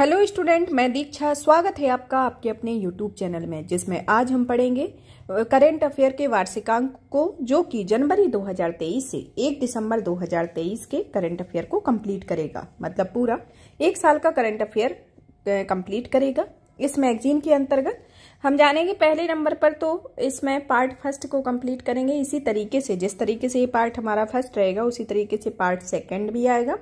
hello student मैं दीक्षा स्वागत है आपका आपके अपने यूट्यूब चैनल में जिसमें आज हम पढ़ेंगे करेंट अफेयर के वार्षिकांक को जो कि जनवरी 2023 से 1 दिसंबर 2023 के करंट अफेयर को कंप्लीट करेगा मतलब पूरा एक साल का करंट अफेयर कंप्लीट करेगा इस मैगजीन के अंतर्गत हम जानेंगे पहले नंबर पर तो इसमें पार्ट फर्स्ट को कंप्लीट करेंगे इसी तरीके से जिस तरीके से ये पार्ट हमारा फर्स्ट रहेगा उसी तरीके से पार्ट सेकंड भी आएगा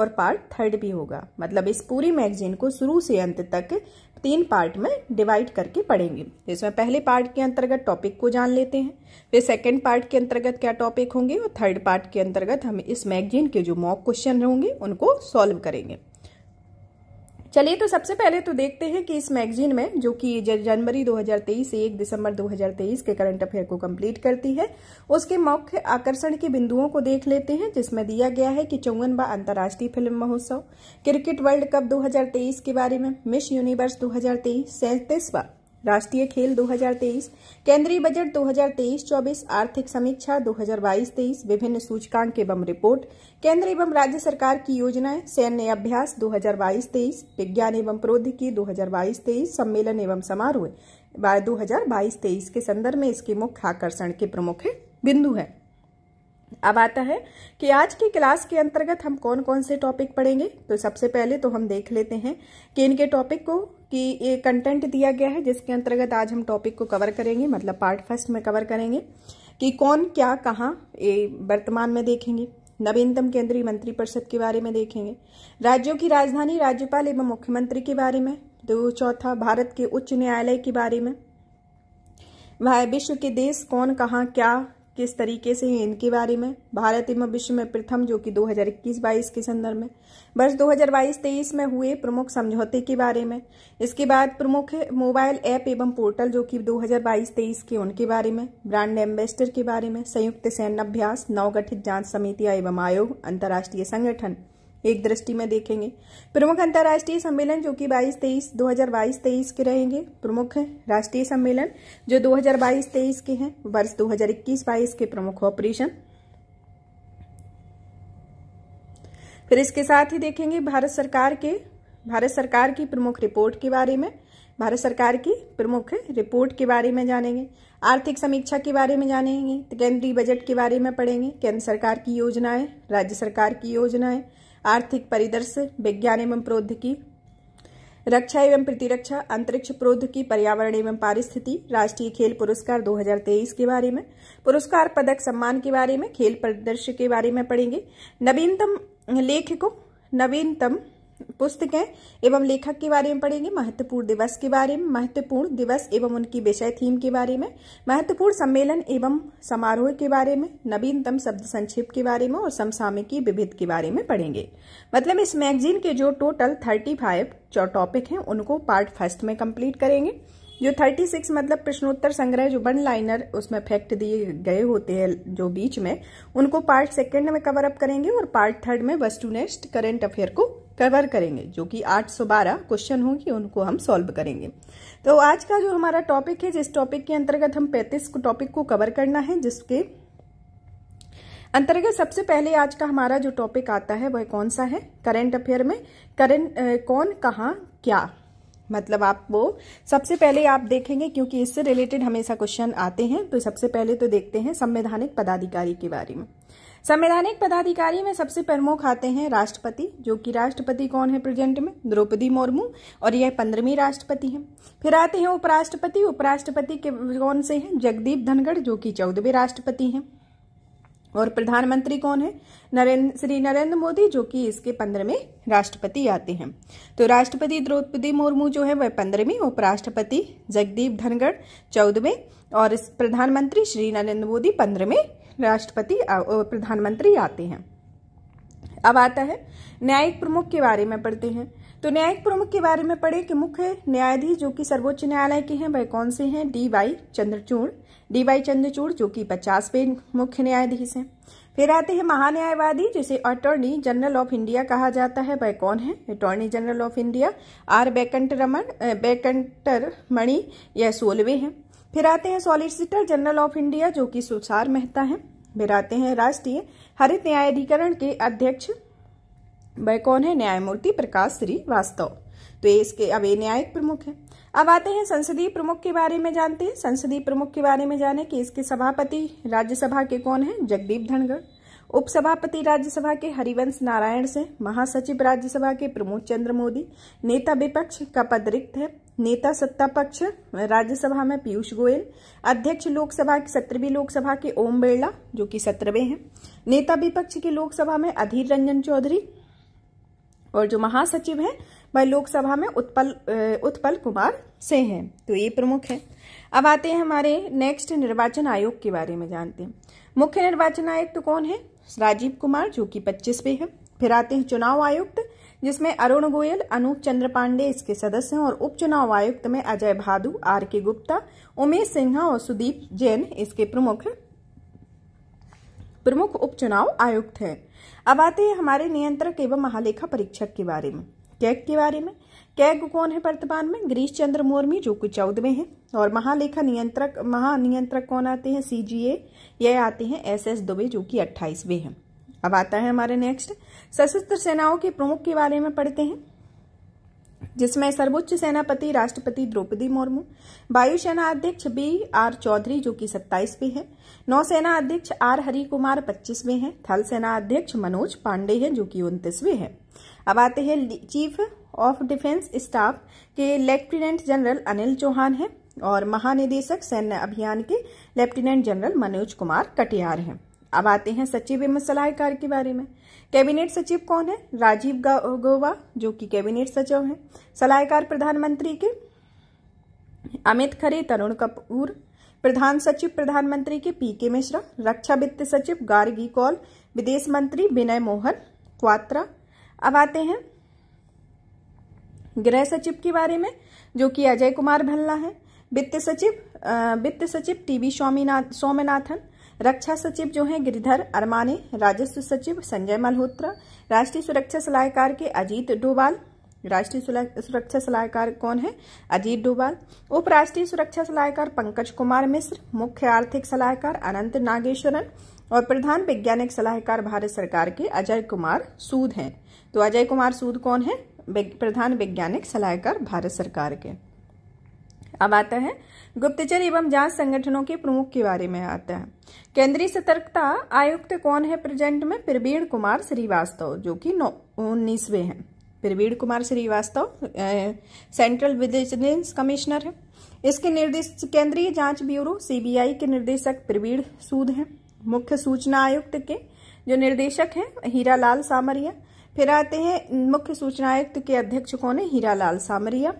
और पार्ट थर्ड भी होगा मतलब इस पूरी मैगजीन को शुरू से अंत तक तीन पार्ट में डिवाइड करके पढ़ेंगे जिसमें तो पहले पार्ट के अंतर्गत टॉपिक को जान लेते हैं फिर सेकंड पार्ट के अंतर्गत क्या टॉपिक होंगे और थर्ड पार्ट के अंतर्गत हम इस मैगजीन के जो मॉक क्वेश्चन होंगे उनको सॉल्व करेंगे चलिए तो सबसे पहले तो देखते हैं कि इस मैगजीन में जो कि जनवरी 2023 से 1 दिसंबर 2023 के करंट अफेयर को कंप्लीट करती है उसके मुख्य आकर्षण के बिंदुओं को देख लेते हैं जिसमें दिया गया है कि चौवनवा अंतर्राष्ट्रीय फिल्म महोत्सव क्रिकेट वर्ल्ड कप 2023 के बारे में मिस यूनिवर्स 2023 सैंतीसवा राष्ट्रीय खेल 2023 केंद्रीय बजट 2023-24 आर्थिक समीक्षा 2022-23 विभिन्न सूचकांक एवं रिपोर्ट केंद्र एवं राज्य सरकार की योजनाएं सैन्य अभ्यास 2022-23 विज्ञान एवं प्रौद्योगिकी 2022-23 सम्मेलन एवं समारोह 2022-23 के संदर्भ में इसके मुख्य आकर्षण के प्रमुख बिंदु है अब आता है कि आज की क्लास के अंतर्गत हम कौन कौन से टॉपिक पढ़ेंगे तो सबसे पहले तो हम देख लेते हैं कि इनके टॉपिक को कि ये कंटेंट दिया गया है जिसके अंतर्गत आज हम टॉपिक को कवर करेंगे मतलब पार्ट फर्स्ट में कवर करेंगे कि कौन क्या कहाँ ये वर्तमान में देखेंगे नवीनतम केंद्रीय मंत्री परिषद के बारे में देखेंगे राज्यों की राजधानी राज्यपाल एवं मुख्यमंत्री के बारे में दो चौथा भारत के उच्च न्यायालय के बारे में वह विश्व के देश कौन कहाँ क्या किस तरीके से इनके बारे में भारत एवं विश्व में प्रथम जो कि 2021-22 के संदर्भ में वर्ष 2022-23 में हुए प्रमुख समझौते के बारे में इसके बाद प्रमुख मोबाइल ऐप एवं पोर्टल जो कि 2022-23 के उनके बारे में ब्रांड एम्बेसडर के बारे में संयुक्त सैन्यभ्यास नवगठित जांच समितियां एवं आयोग अंतर्राष्ट्रीय संगठन एक दृष्टि में देखेंगे प्रमुख अंतर्राष्ट्रीय सम्मेलन जो कि 22 तेईस 2022 तेईस के रहेंगे प्रमुख राष्ट्रीय सम्मेलन जो 2022 तेईस के हैं वर्ष 2021 22 के प्रमुख ऑपरेशन फिर इसके साथ ही देखेंगे भारत सरकार के भारत सरकार की प्रमुख रिपोर्ट के बारे में भारत सरकार की प्रमुख रिपोर्ट के बारे में जानेंगे आर्थिक समीक्षा के बारे में जानेंगे केंद्रीय बजट के बारे में पढ़ेंगे केंद्र सरकार की योजनाएं राज्य सरकार की योजनाएं आर्थिक परिदृश्य विज्ञान एवं प्रौद्योगिकी रक्षा एवं प्रतिरक्षा अंतरिक्ष प्रौद्योगिकी पर्यावरण एवं पारिस्थिति राष्ट्रीय खेल पुरस्कार 2023 के बारे में पुरस्कार पदक सम्मान के बारे में खेल परिदृश्य के बारे में पढ़ेंगे नवीनतम लेखकों नवीनतम पुस्तकें एवं लेखक के बारे में पढ़ेंगे महत्वपूर्ण दिवस के बारे में महत्वपूर्ण दिवस एवं उनकी विषय थीम के बारे में महत्वपूर्ण सम्मेलन एवं समारोह के बारे में नवीनतम शब्द संक्षेप के बारे में और समसामयिकी विविध के बारे में पढ़ेंगे मतलब इस मैगजीन के जो टोटल थर्टी फाइव जो टॉपिक हैं उनको पार्ट फर्स्ट में कम्प्लीट करेंगे जो 36 मतलब प्रश्नोत्तर संग्रह जो वन लाइनर उसमें फैक्ट दिए गए होते हैं जो बीच में उनको पार्ट सेकंड में कवर अप करेंगे और पार्ट थर्ड में नेक्स्ट करेंट अफेयर को कवर करेंगे जो कि 812 क्वेश्चन होंगे उनको हम सॉल्व करेंगे तो आज का जो हमारा टॉपिक है जिस टॉपिक के अंतर्गत हम पैंतीस टॉपिक को कवर करना है जिसके अंतर्गत सबसे पहले आज का हमारा जो टॉपिक आता है वह कौन सा है करंट अफेयर में करंट कौन कहा क्या मतलब आप वो सबसे पहले आप देखेंगे क्योंकि इससे रिलेटेड हमेशा क्वेश्चन आते हैं तो सबसे पहले तो देखते हैं संवैधानिक पदाधिकारी के बारे में संवैधानिक पदाधिकारी में सबसे प्रमुख आते हैं राष्ट्रपति जो कि राष्ट्रपति कौन है प्रेजेंट में द्रौपदी मुर्मू और यह पंद्रहवीं राष्ट्रपति हैं फिर आते हैं उपराष्ट्रपति उपराष्ट्रपति के कौन से हैं जगदीप धनगढ़ जो कि चौदहवें राष्ट्रपति हैं और प्रधानमंत्री कौन है नरेंद्र श्री नरेंद्र मोदी जो कि इसके पंद्रहवें राष्ट्रपति आते हैं तो राष्ट्रपति द्रौपदी मुर्मू जो है वह पंद्रहवीं उपराष्ट्रपति जगदीप धनगढ़ चौदहवें और प्रधानमंत्री श्री नरेंद्र मोदी पंद्रहवें राष्ट्रपति प्रधानमंत्री आते हैं अब आता है न्यायिक प्रमुख के बारे में पढ़ते हैं तो न्यायिक प्रमुख के बारे में पढ़े कि मुख्य न्यायाधीश जो कि सर्वोच्च न्यायालय के हैं वह कौन से हैं D Y Chandrachud DY Chandrachud जो कि पचासवें मुख्य न्यायाधीश हैं फिर आते हैं महान्यायवादी जिसे अटॉर्नी जनरल ऑफ इंडिया कहा जाता है वह कौन है attorney general of India R Venkat Raman बेकंटर मणि यह सोलवे हैं फिर आते हैं सॉलिसिटर जनरल ऑफ इंडिया जो कि सुसार मेहता है फिर आते हैं राष्ट्रीय हरित न्यायाधिकरण के अध्यक्ष वह कौन है न्यायमूर्ति प्रकाश श्रीवास्तव तो इसके अब ये न्यायिक प्रमुख है अब आते हैं संसदीय प्रमुख के बारे में जानते हैं संसदीय प्रमुख के बारे में जाने कि इसके सभापति राज्यसभा के कौन हैं जगदीप धनगढ़ उपसभापति राज्यसभा के हरिवंश नारायण सिंह महासचिव राज्यसभा के प्रमोद चंद्र मोदी नेता विपक्ष का पद रिक्त है नेता सत्ता पक्ष राज्यसभा में पीयूष गोयल अध्यक्ष लोकसभा की सत्रहवीं लोकसभा के ओम बिरला जो कि सत्रहवें हैं नेता विपक्ष के लोकसभा में अधीर रंजन चौधरी और जो महासचिव हैं वह लोकसभा में उत्पल उत्पल कुमार से हैं तो ये प्रमुख है अब आते हैं हमारे नेक्स्ट निर्वाचन आयोग के बारे में जानते हैं मुख्य निर्वाचन आयुक्त तो कौन है राजीव कुमार जो कि पच्चीस पे है फिर आते हैं चुनाव आयुक्त जिसमें अरुण गोयल अनूप चंद्र पांडे इसके सदस्य हैं और उपचुनाव आयुक्त में अजय भादु आर के गुप्ता उमेश सिन्हा और सुदीप जैन इसके प्रमुख प्रमुख उपचुनाव आयुक्त हैं अब आते हैं हमारे नियंत्रक एवं महालेखा परीक्षक के बारे में कैग के बारे में कैग कौन है वर्तमान में गिरीश चंद्र मोर्मी जो कि चौदहवें हैं और महालेखा नियंत्रक महानियंत्रक कौन आते हैं सीजीए ये यह आते हैं एस एस दुबे जो कि अट्ठाईसवें हैं अब आता है हमारे नेक्स्ट सशस्त्र सेनाओं के प्रमुख के बारे में पढ़ते हैं जिसमें सर्वोच्च सेनापति राष्ट्रपति द्रौपदी मुर्मू वायुसेना अध्यक्ष बी आर चौधरी जो कि सत्ताईसवें हैं नौसेना अध्यक्ष आर हरि कुमार पच्चीसवें हैं थल सेना अध्यक्ष मनोज पांडे हैं जो कि उनतीसवें हैं अब आते हैं चीफ ऑफ डिफेंस स्टाफ के लेफ्टिनेंट जनरल अनिल चौहान हैं और महानिदेशक सैन्य अभियान के लेफ्टिनेंट जनरल मनोज कुमार कटियार हैं अब आते हैं सचिव एवं सलाहकार के बारे में कैबिनेट सचिव कौन है राजीव गोवा जो कि कैबिनेट सचिव हैं सलाहकार प्रधानमंत्री के अमित खरे तरुण कपूर प्रधान सचिव प्रधानमंत्री के पी के मिश्रा रक्षा वित्त सचिव गार्गी कौल विदेश मंत्री विनय मोहन क्वात्रा अब आते हैं गृह सचिव के बारे में जो कि अजय कुमार भल्ला है वित्त सचिव वित्त सचिव टीवी स्वामीनाथ सौम्यनाथन रक्षा सचिव जो हैं गिरिधर अरमाने राजस्व सचिव संजय मल्होत्रा राष्ट्रीय सुरक्षा सलाहकार के अजीत डोवाल राष्ट्रीय सुरक्षा सलाहकार कौन है अजीत डोवाल उपराष्ट्रीय सुरक्षा सलाहकार पंकज कुमार मिश्र मुख्य आर्थिक सलाहकार अनंत नागेश्वरन और प्रधान वैज्ञानिक सलाहकार भारत सरकार के अजय कुमार सूद हैं तो अजय कुमार सूद कौन है प्रधान वैज्ञानिक सलाहकार भारत सरकार के अब आता है गुप्तचर एवं जांच संगठनों के प्रमुख के बारे में आता है केंद्रीय सतर्कता आयुक्त कौन है प्रेजेंट में प्रवीण कुमार श्रीवास्तव जो कि उन्नीसवे हैं Praveen Kumar Srivastava central vigilance commissioner है इसके निर्देश केंद्रीय जांच ब्यूरो सीबीआई के निर्देशक प्रवीण सूद हैं मुख्य सूचना आयुक्त के जो निर्देशक हैं लाल सामरिया फिर आते हैं मुख्य सूचना आयुक्त के अध्यक्ष कौन है हीरा लाल सामरिया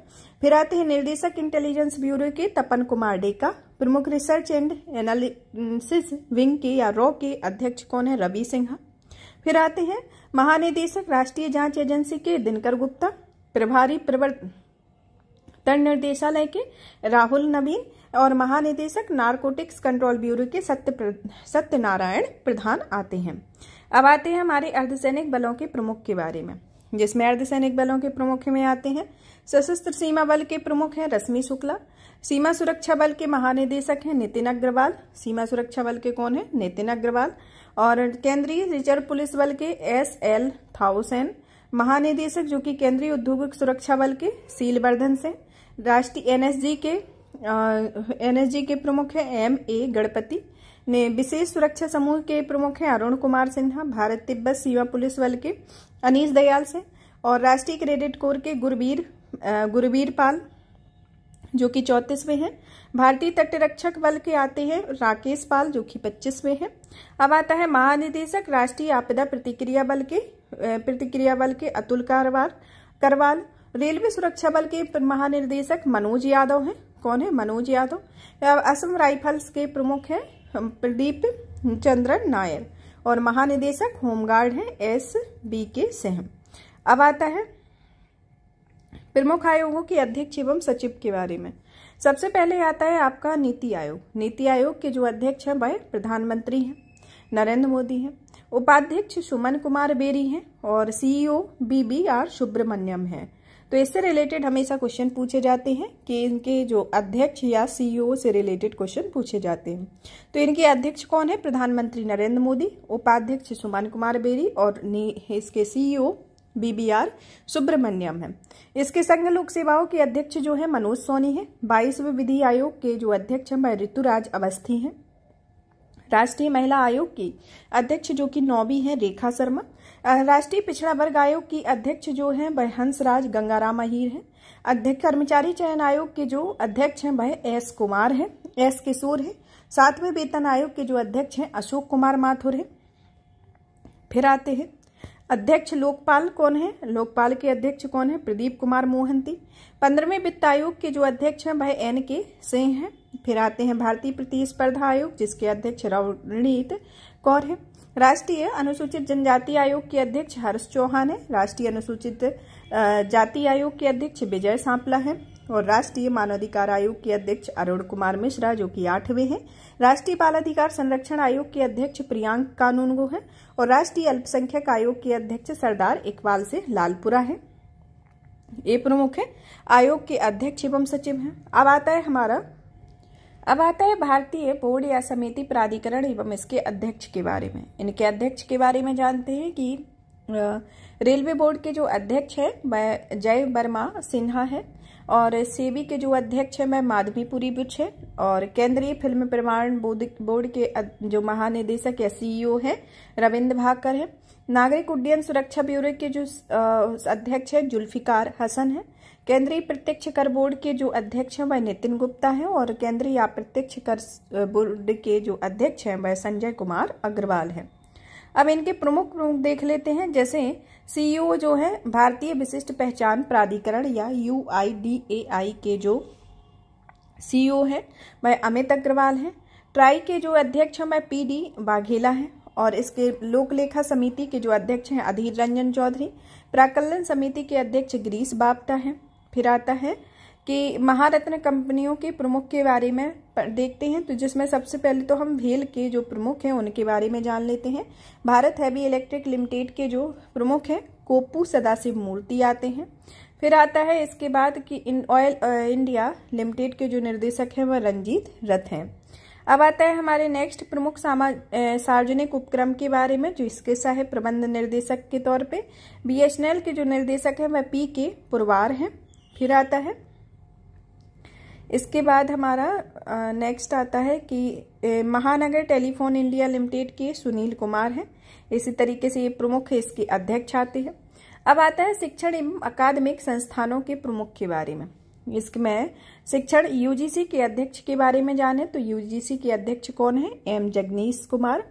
फिर आते हैं निर्देशक इंटेलिजेंस ब्यूरो के तपन कुमार डेका प्रमुख रिसर्च एंड एनालिसिस विंग के या रॉ के अध्यक्ष कौन है रवि सिन्हा फिर आते हैं महानिदेशक राष्ट्रीय जांच एजेंसी के दिनकर गुप्ता प्रभारी प्रवर्तन निर्देशालय के राहुल नवीन और महानिदेशक नारकोटिक्स कंट्रोल ब्यूरो के सत्य सत्यनारायण प्रधान आते हैं अब आते हैं हमारे अर्धसैनिक बलों के प्रमुख के बारे में जिसमें अर्धसैनिक बलों के प्रमुख में आते हैं सशस्त्र सीमा बल के प्रमुख हैं रश्मि शुक्ला सीमा सुरक्षा बल के महानिदेशक हैं नितिन अग्रवाल सीमा सुरक्षा बल के कौन हैं नितिन अग्रवाल और केंद्रीय रिजर्व पुलिस बल के एस एल थाउसेन महानिदेशक जो कि केंद्रीय औद्योगिक सुरक्षा बल के सीलवर्धन से राष्ट्रीय एनएसजी के एनएसजी के प्रमुख हैं एम ए गणपति ने विशेष सुरक्षा समूह के प्रमुख हैं अरुण कुमार सिन्हा भारत तिब्बत सीमा पुलिस बल के अनीस दयाल से और राष्ट्रीय क्रेडिट कोर के गुरबीर गुरबीर पाल जो कि चौतीसवें हैं भारतीय तटरक्षक बल के आते हैं राकेश पाल जो कि पच्चीसवें हैं अब आता है महानिदेशक राष्ट्रीय आपदा प्रतिक्रिया बल के प्रतिक्रिया बल के अतुल करवाल करवाल रेलवे सुरक्षा बल के महानिदेशक मनोज यादव हैं कौन है मनोज यादव असम राइफल्स के प्रमुख हैं प्रदीप चंद्रन नायर और महानिदेशक होमगार्ड हैं एस बी के सिंह अब आता है प्रमुख आयोगों के अध्यक्ष एवं सचिव के बारे में सबसे पहले आता है आपका नीति आयोग नीति आयोग के जो अध्यक्ष हैं वह प्रधानमंत्री हैं नरेंद्र मोदी हैं उपाध्यक्ष सुमन कुमार बेरी हैं और सीईओ बीबीआर सुब्रमण्यम हैं तो इससे रिलेटेड हमेशा क्वेश्चन पूछे जाते हैं कि इनके जो अध्यक्ष या सीईओ e से रिलेटेड क्वेश्चन पूछे जाते हैं तो इनके अध्यक्ष कौन है प्रधानमंत्री नरेंद्र मोदी उपाध्यक्ष सुमान कुमार बेरी और इसके सीईओ बीबीआर e सुब्रमण्यम है इसके संघ लोक सेवाओं के अध्यक्ष जो है मनोज सोनी है बाईसवें विधि आयोग के जो अध्यक्ष हैं वह ऋतुराज अवस्थी हैं राष्ट्रीय महिला आयोग की अध्यक्ष जो कि नौवीं है रेखा शर्मा राष्ट्रीय पिछड़ा वर्ग आयोग की अध्यक्ष जो हैं वह हंसराज गंगाराम अहिर हैं अध्यक्ष कर्मचारी चयन आयोग के जो अध्यक्ष हैं वह एस कुमार हैं एस किशोर हैं सातवें वेतन आयोग के जो अध्यक्ष हैं अशोक कुमार माथुर हैं फिर आते हैं अध्यक्ष लोकपाल कौन है लोकपाल के अध्यक्ष कौन है प्रदीप कुमार मोहंती पंद्रहवें वित्त आयोग के जो अध्यक्ष हैं वह एन के सिंह हैं फिर आते हैं भारतीय प्रतिस्पर्धा आयोग जिसके अध्यक्ष रवनीत कौर है राष्ट्रीय अनुसूचित जनजाति आयोग के अध्यक्ष हर्ष चौहान है राष्ट्रीय अनुसूचित जाति आयोग के अध्यक्ष विजय सांपला है और राष्ट्रीय मानवाधिकार आयोग के अध्यक्ष अरुण कुमार मिश्रा जो कि आठवें हैं राष्ट्रीय बाल अधिकार संरक्षण आयोग के अध्यक्ष प्रियांक कानूनगो हैं और राष्ट्रीय अल्पसंख्यक आयोग के अध्यक्ष सरदार इकबाल से लालपुरा है ये प्रमुख है आयोग के अध्यक्ष एवं सचिव हैं अब आता है हमारा अब आता है भारतीय बोर्ड या समिति प्राधिकरण एवं इसके अध्यक्ष के बारे में इनके अध्यक्ष के बारे में जानते हैं कि रेलवे बोर्ड के जो अध्यक्ष है वह जय वर्मा सिन्हा है और सेबी के जो अध्यक्ष है मैं माधवीपुरी बुच है और केंद्रीय फिल्म प्रमाण बोर्ड के जो महानिदेशक या सीईओ e है रविन्द्र भाकर है नागरिक उड्डयन सुरक्षा ब्यूरो के जो अध्यक्ष है जुल्फिकार हसन है केंद्रीय प्रत्यक्ष कर बोर्ड के जो अध्यक्ष हैं वह नितिन गुप्ता हैं और केंद्रीय अप्रत्यक्ष कर बोर्ड के जो अध्यक्ष हैं वह संजय कुमार अग्रवाल हैं अब इनके प्रमुख रूप देख लेते हैं जैसे सीईओ जो है भारतीय विशिष्ट पहचान प्राधिकरण या यू के जो सीईओ हैं वह अमित अग्रवाल हैं ट्राई के जो अध्यक्ष हैं वह पी डी वाघेला हैं और इसके लोकलेखा समिति के जो अध्यक्ष हैं अधीर रंजन चौधरी प्राकलन समिति के अध्यक्ष गिरीश बापटा हैं फिर आता है कि महारत्न कंपनियों के प्रमुख के बारे में देखते हैं तो जिसमें सबसे पहले तो हम भेल के जो प्रमुख हैं उनके बारे में जान लेते हैं भारत हैवी इलेक्ट्रिक लिमिटेड के जो प्रमुख हैं कोपू सदाशिव मूर्ति आते हैं फिर आता है इसके बाद कि इन ऑयल इंडिया लिमिटेड के जो निर्देशक हैं वह रंजीत रथ हैं अब आता है हमारे नेक्स्ट प्रमुख सार्वजनिक उपक्रम के बारे में जो इसके साथ है प्रबंध निर्देशक के तौर पे बीएसएनएल के जो निर्देशक हैं वह पी के पुरवार हैं फिर आता है इसके बाद हमारा नेक्स्ट आता है कि महानगर टेलीफोन इंडिया लिमिटेड के सुनील कुमार हैं इसी तरीके से ये प्रमुख इसके अध्यक्ष आते हैं अब आता है शिक्षण एवं अकादमिक संस्थानों के प्रमुख के बारे में इसमें शिक्षण यूजीसी के अध्यक्ष के बारे में जाने तो यूजीसी के अध्यक्ष कौन है एम जगनीश कुमार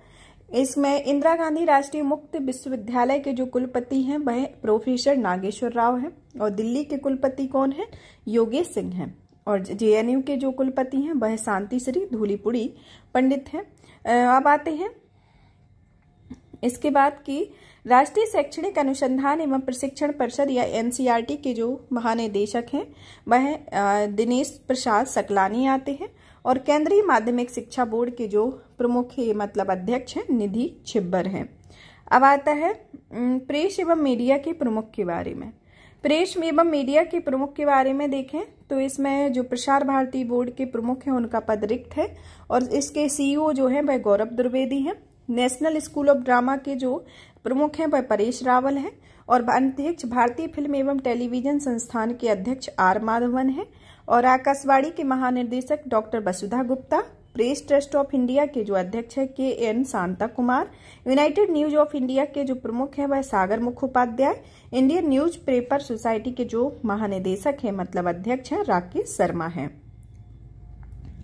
इसमें इंदिरा गांधी राष्ट्रीय मुक्त विश्वविद्यालय के जो कुलपति हैं वह प्रोफेसर नागेश्वर राव हैं और दिल्ली के कुलपति कौन हैं योगेश सिंह हैं और जेएनयू के जो कुलपति हैं वह शांति श्री धूलीपुड़ी पंडित हैं अब आते हैं इसके बाद की राष्ट्रीय शैक्षणिक अनुसंधान एवं प्रशिक्षण परिषद या एनसीईआरटी के जो महानिदेशक हैं वह दिनेश प्रसाद सकलानी आते हैं और केंद्रीय माध्यमिक शिक्षा बोर्ड के जो प्रमुख मतलब अध्यक्ष हैं निधि छिब्बर हैं अब आता है प्रेस एवं मीडिया के प्रमुख के बारे में प्रेस एवं मीडिया के प्रमुख के बारे में देखें तो इसमें जो प्रसार भारती बोर्ड के प्रमुख हैं उनका पद रिक्त है और इसके सीईओ जो हैं वह गौरव द्विवेदी हैं नेशनल स्कूल ऑफ ड्रामा के जो प्रमुख हैं वह परेश रावल हैं और अध्यक्ष भारतीय फिल्म एवं टेलीविजन संस्थान के अध्यक्ष आर माधवन हैं और आकाशवाणी के महानिदेशक doctor Vasudha Gupta Press Trust of India के जो अध्यक्ष है K N Shanta Kumar United News of India के जो प्रमुख है वह Sagar Mukhopadhyay Indian Newspaper Society के जो महानिदेशक है मतलब अध्यक्ष है राकेश शर्मा है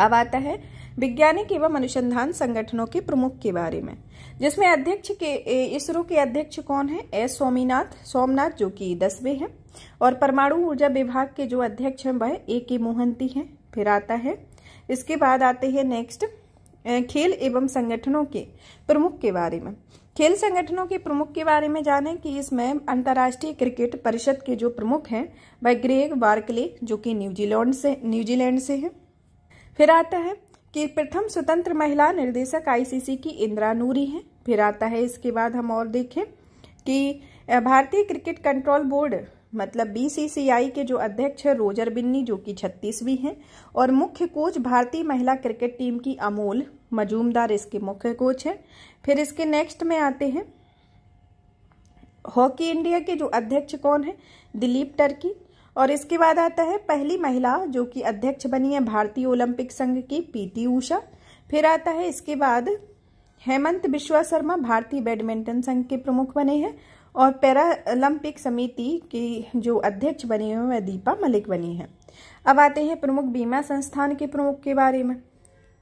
अब आता है वैज्ञानिक एवं अनुसंधान संगठनों के प्रमुख के बारे में जिसमें अध्यक्ष के इसरो के अध्यक्ष कौन है एस स्वामीनाथ सोमनाथ जो कि दसवें हैं और परमाणु ऊर्जा विभाग के जो अध्यक्ष हैं वह ए के मोहंती हैं फिर आता है इसके बाद आते हैं नेक्स्ट खेल एवं संगठनों के प्रमुख के बारे में खेल संगठनों के प्रमुख के बारे में जानें कि इसमें अंतर्राष्ट्रीय क्रिकेट परिषद के जो प्रमुख हैं वह ग्रेग वार्कले जो कि न्यूजीलैंड से न्यूजीलैंड से है फिर आता है कि प्रथम स्वतंत्र महिला निर्देशक आईसीसी की इंदिरा नूरी है फिर आता है इसके बाद हम और देखें कि भारतीय क्रिकेट कंट्रोल बोर्ड मतलब बीसीसीआई के जो अध्यक्ष है रोजर बिन्नी जो कि छत्तीसवीं हैं और मुख्य कोच भारतीय महिला क्रिकेट टीम की अमोल मजूमदार इसके मुख्य कोच हैं फिर इसके नेक्स्ट में आते हैं हॉकी इंडिया के जो अध्यक्ष कौन है दिलीप टर्की और इसके बाद आता है पहली महिला जो कि अध्यक्ष बनी है भारतीय ओलंपिक संघ की पीटी ऊषा फिर आता है इसके बाद हेमंत बिश्वा शर्मा भारतीय बैडमिंटन संघ के प्रमुख बने हैं और पैरालंपिक समिति की जो अध्यक्ष बनी हुई वह दीपा मलिक बनी है अब आते हैं प्रमुख बीमा संस्थान के प्रमुख के बारे में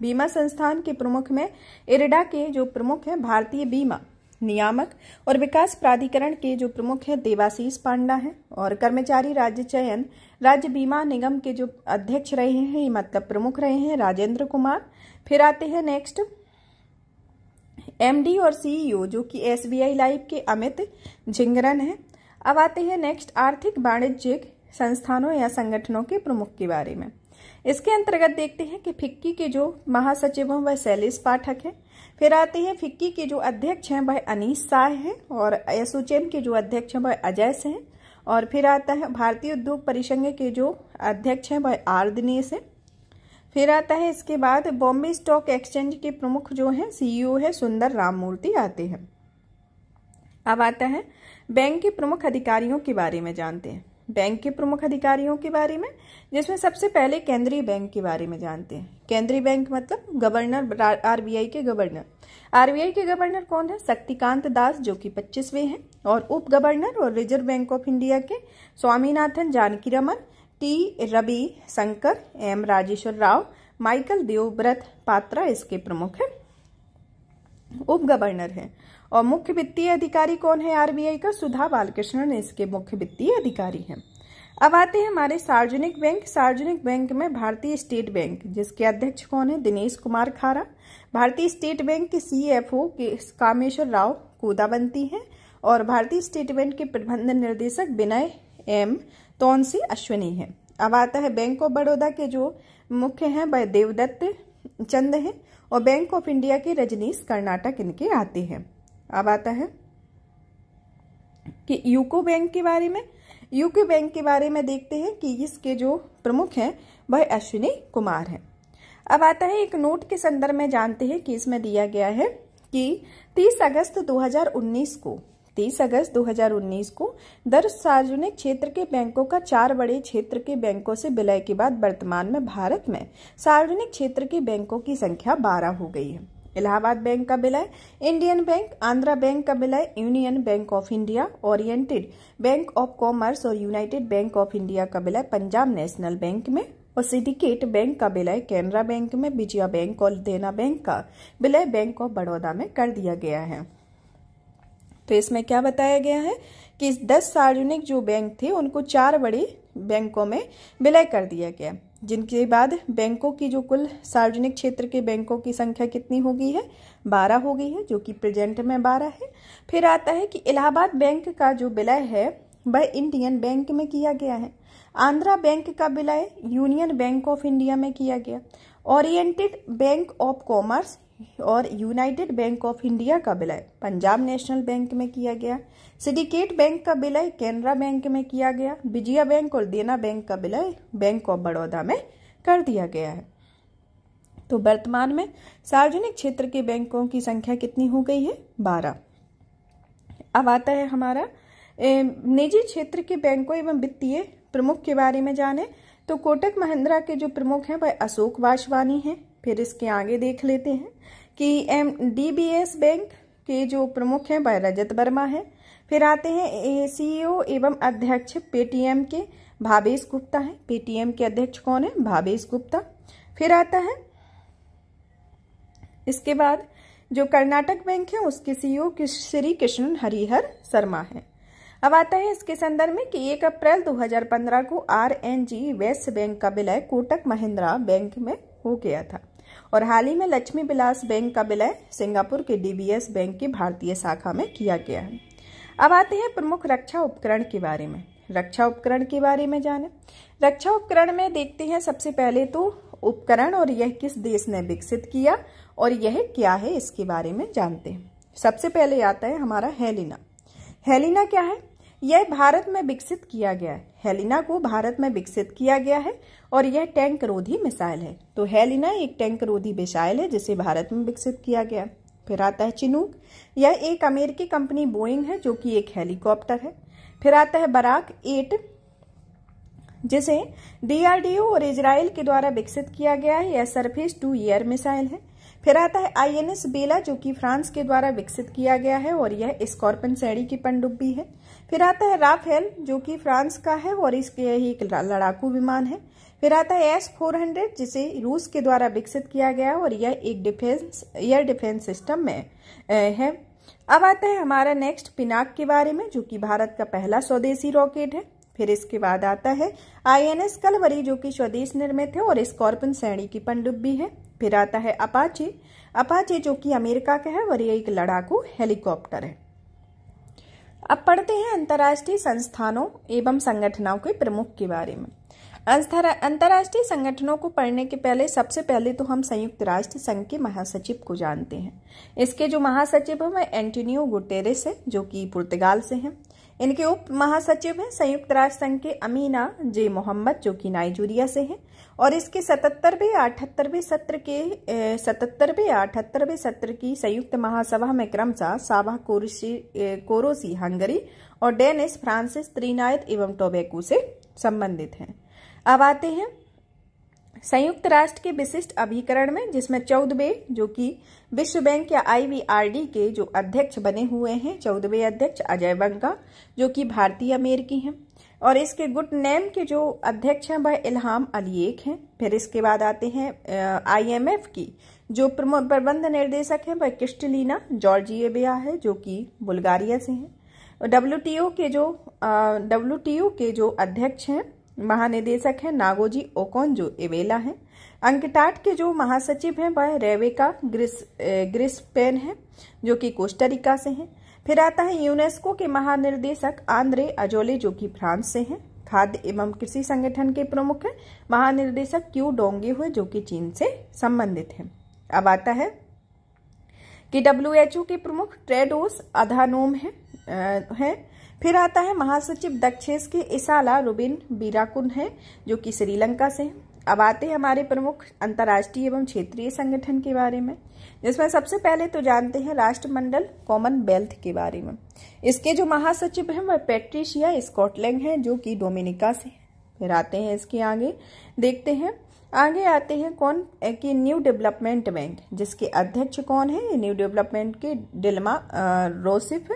बीमा संस्थान के प्रमुख में इरिडा के जो प्रमुख है भारतीय बीमा नियामक और विकास प्राधिकरण के जो प्रमुख है देवाशीष पांडा हैं और कर्मचारी राज्य चयन राज्य बीमा निगम के जो अध्यक्ष रहे हैं मतलब प्रमुख रहे हैं राजेंद्र कुमार फिर आते हैं नेक्स्ट एमडी और सीईओ e जो कि एसबीआई लाइफ के अमित झिंगरन हैं अब आते हैं नेक्स्ट आर्थिक वाणिज्यिक संस्थानों या संगठनों के प्रमुख के बारे में इसके अंतर्गत देखते हैं कि फिक्की के जो महासचिव हैं वह शैलेश पाठक हैं फिर आते हैं फिक्की के जो अध्यक्ष हैं वह अनीस शाह हैं और एसोचैम के जो अध्यक्ष हैं वह अजय से हैं और फिर आता है भारतीय उद्योग परिसंघ के जो अध्यक्ष हैं वह आर दिनेश हैं फिर आता है इसके बाद बॉम्बे स्टॉक एक्सचेंज के प्रमुख जो हैं सीईओ e है सुंदर मूर्ति आते हैं अब आता है बैंक के प्रमुख अधिकारियों के बारे में जानते हैं बैंक के प्रमुख अधिकारियों के बारे में जिसमें सबसे पहले केंद्रीय बैंक के बारे में जानते हैं केंद्रीय बैंक मतलब गवर्नर आरबीआई के गवर्नर आरबीआई के गवर्नर कौन है शक्तिकांत दास जो कि पच्चीसवें हैं और उप गवर्नर और रिजर्व बैंक ऑफ इंडिया के Swaminathan Janaki Raman T Ravi Shankar M Rajeshwar Rao Michael Debabrata Patra इसके प्रमुख हैं उप गवर्नर है और मुख्य वित्तीय अधिकारी कौन है आरबीआई का सुधा बालकृष्णन इसके मुख्य वित्तीय अधिकारी हैं अब आते हैं हमारे सार्वजनिक बैंक सार्वजनिक बैंक में भारतीय स्टेट बैंक जिसके अध्यक्ष कौन है दिनेश कुमार खारा भारतीय स्टेट बैंक के सीएफओ कामेश्वर राव कोदाबंती हैं और भारतीय स्टेट बैंक के प्रबंध निर्देशक विनय एम कौन सी अश्विनी है अब आता है बैंक ऑफ बड़ौदा के जो मुख्य हैं वह देवदत्त चंद हैं और बैंक ऑफ इंडिया के रजनीश कर्नाटक इनके आते हैं अब आता है कि यूको बैंक के बारे में यूको बैंक के बारे में देखते हैं कि इसके जो प्रमुख हैं वह अश्विनी कुमार हैं अब आता है एक नोट के संदर्भ में जानते हैं कि इसमें दिया गया है कि 30 अगस्त 2019 को तेईस अगस्त 2019 को दर सार्वजनिक क्षेत्र के बैंकों का चार बड़े क्षेत्र के बैंकों से विलय के बाद वर्तमान में भारत में सार्वजनिक क्षेत्र के बैंकों की संख्या बारह हो गई है इलाहाबाद बैंक का विलय इंडियन बैंक आंध्रा बैंक का विलय Union Bank of India Oriented Bank of Commerce और यूनाइटेड बैंक ऑफ इंडिया का विलय पंजाब नेशनल बैंक में और सिंडिकेट बैंक का विलय केनरा बैंक में विजया बैंक और देना बैंक का विलय बैंक ऑफ बड़ौदा में कर दिया गया है तो इसमें क्या बताया गया है कि दस सार्वजनिक जो बैंक थे उनको चार बड़े बैंकों में विलय कर दिया गया जिनके बाद बैंकों की जो कुल सार्वजनिक क्षेत्र के बैंकों की संख्या कितनी हो गई है बारह हो गई है जो कि प्रेजेंट में बारह है फिर आता है कि इलाहाबाद बैंक का जो विलय है वह इंडियन बैंक में किया गया है आंध्रा बैंक का विलय यूनियन बैंक ऑफ इंडिया में किया गया ओरिएंटेड बैंक ऑफ कॉमर्स और यूनाइटेड बैंक ऑफ इंडिया का विलय पंजाब नेशनल बैंक में किया गया सिंडिकेट बैंक का विलय केनरा बैंक में किया गया विजया बैंक और देना बैंक का विलय बैंक ऑफ बड़ौदा में कर दिया गया है तो वर्तमान में सार्वजनिक क्षेत्र के बैंकों की संख्या कितनी हो गई है बारह अब आता है हमारा निजी क्षेत्र के बैंकों एवं वित्तीय प्रमुख के बारे में जाने तो कोटक महिंद्रा के जो प्रमुख हैं वह अशोक वासवानी हैं फिर इसके आगे देख लेते हैं कि M D B S bank के जो प्रमुख हैं वह रजत वर्मा हैं फिर आते हैं सीईओ एवं अध्यक्ष पेटीएम के भावेश गुप्ता हैं पेटीएम के अध्यक्ष कौन है भावेश गुप्ता फिर आता है इसके बाद जो कर्नाटक बैंक है उसके सीईओ श्री कृष्णन हरिहर शर्मा हैं अब आता है इसके संदर्भ में कि 1 अप्रैल 2015 को आरएनजी वेस्ट बैंक का विलय कोटक महिंद्रा बैंक में हो गया था और हाल ही में लक्ष्मी बिलास बैंक का विलय सिंगापुर के डीबीएस बैंक की भारतीय शाखा में किया गया है अब आते हैं प्रमुख रक्षा उपकरण के बारे में रक्षा उपकरण के बारे में जाने रक्षा उपकरण में देखते हैं सबसे पहले तो उपकरण और यह किस देश ने विकसित किया और यह क्या है इसके बारे में जानते हैं सबसे पहले आता है हमारा हेलिना हेलिना क्या है यह भारत में विकसित किया गया है हेलिना को भारत में विकसित किया गया है और यह टैंक रोधी मिसाइल है तो हेलिना एक टैंक रोधी मिसाइल है जिसे भारत में विकसित किया गया फिर आता है चिनूक यह एक अमेरिकी कंपनी बोइंग है जो कि एक हेलीकॉप्टर है फिर आता है बराक एट जिसे डीआरडीओ और इसराइल के द्वारा विकसित किया गया है यह सरफेस टू ईयर मिसाइल है फिर आता है आईएनएस बेला जो कि फ्रांस के द्वारा विकसित किया गया है और यह स्कॉर्पन श्रेणी की पनडुब्बी है फिर आता है राफेल जो कि फ्रांस का है और इसके ही एक लड़ाकू विमान है फिर आता है एस 400 जिसे रूस के द्वारा विकसित किया गया है और यह एक डिफेंस एयर डिफेंस सिस्टम में है अब आता है हमारा नेक्स्ट पिनाक के बारे में जो कि भारत का पहला स्वदेशी रॉकेट है फिर इसके बाद आता है आईएनएस कलवरी जो कि स्वदेश निर्मित है और स्कॉर्पियन श्रेणी की पनडुब्बी है फिर आता है अपाचे अपाचे जो कि अमेरिका का है और ये एक लड़ाकू हेलीकॉप्टर है अब पढ़ते हैं अंतर्राष्ट्रीय संस्थानों एवं संगठनों के प्रमुख के बारे में अंतर्राष्ट्रीय संगठनों को पढ़ने के पहले सबसे पहले तो हम संयुक्त राष्ट्र संघ के महासचिव को जानते हैं इसके जो महासचिव हैं वह एंटोनियो गुटेरेस है जो कि पुर्तगाल से हैं इनके उप महासचिव हैं संयुक्त राष्ट्र संघ के अमीना जे मोहम्मद जो कि नाइजीरिया से हैं और इसके सतहत्तरवें अठहत्तरवें सत्र के सतहत्तरवें अठहत्तरवें सत्र की संयुक्त महासभा में क्रमशः साबा कोरोसी हंगरी और डेनिस फ्रांसिस त्रिनायत एवं टोबेको से संबंधित हैं अब आते हैं संयुक्त राष्ट्र के विशिष्ट अभिकरण में जिसमें चौदहवे जो कि विश्व बैंक या आईवीआरडी के जो अध्यक्ष बने हुए हैं चौदहवे अध्यक्ष अजय बंका जो कि भारतीय अमेरिकी हैं और इसके गुड नेम के जो अध्यक्ष हैं वह इल्हाम अलिएक हैं फिर इसके बाद आते हैं आईएमएफ की जो प्रबंध निर्देशक हैं वह क्रिस्टलिना जॉर्जिएबिया है जो कि बुल्गारिया से हैं डब्ल्यू के जो डब्ल्यू के जो अध्यक्ष हैं महानिदेशक हैं नागोजी ओकोन जो एवेला हैं अंकटाट के जो महासचिव हैं वह रेवेका ग्रिस ग्रिस्पेन हैं जो कि कोस्टरिका से हैं फिर आता है यूनेस्को के महानिर्देशक आंद्रे अजोले जो कि फ्रांस से हैं खाद्य एवं कृषि संगठन के प्रमुख हैं महानिर्देशक क्यू डोंगे हुए जो कि चीन से संबंधित हैं अब आता है कि डब्ल्यू के प्रमुख ट्रेडोस अधानोम है, आ, है फिर आता है महासचिव दक्षेस के इसाला रुबिन बीराकुन है जो कि श्रीलंका से हैं अब आते हैं हमारे प्रमुख अंतर्राष्ट्रीय एवं क्षेत्रीय संगठन के बारे में जिसमें सबसे पहले तो जानते हैं राष्ट्रमंडल कॉमनवेल्थ के बारे में इसके जो महासचिव हैं वह पेट्रिशिया स्कॉटलैंड हैं जो कि डोमिनिका से फिर आते हैं इसके आगे देखते हैं आगे आते हैं कौन की न्यू डेवलपमेंट बैंक जिसके अध्यक्ष कौन है न्यू डेवलपमेंट के डिल्मा रोसिफ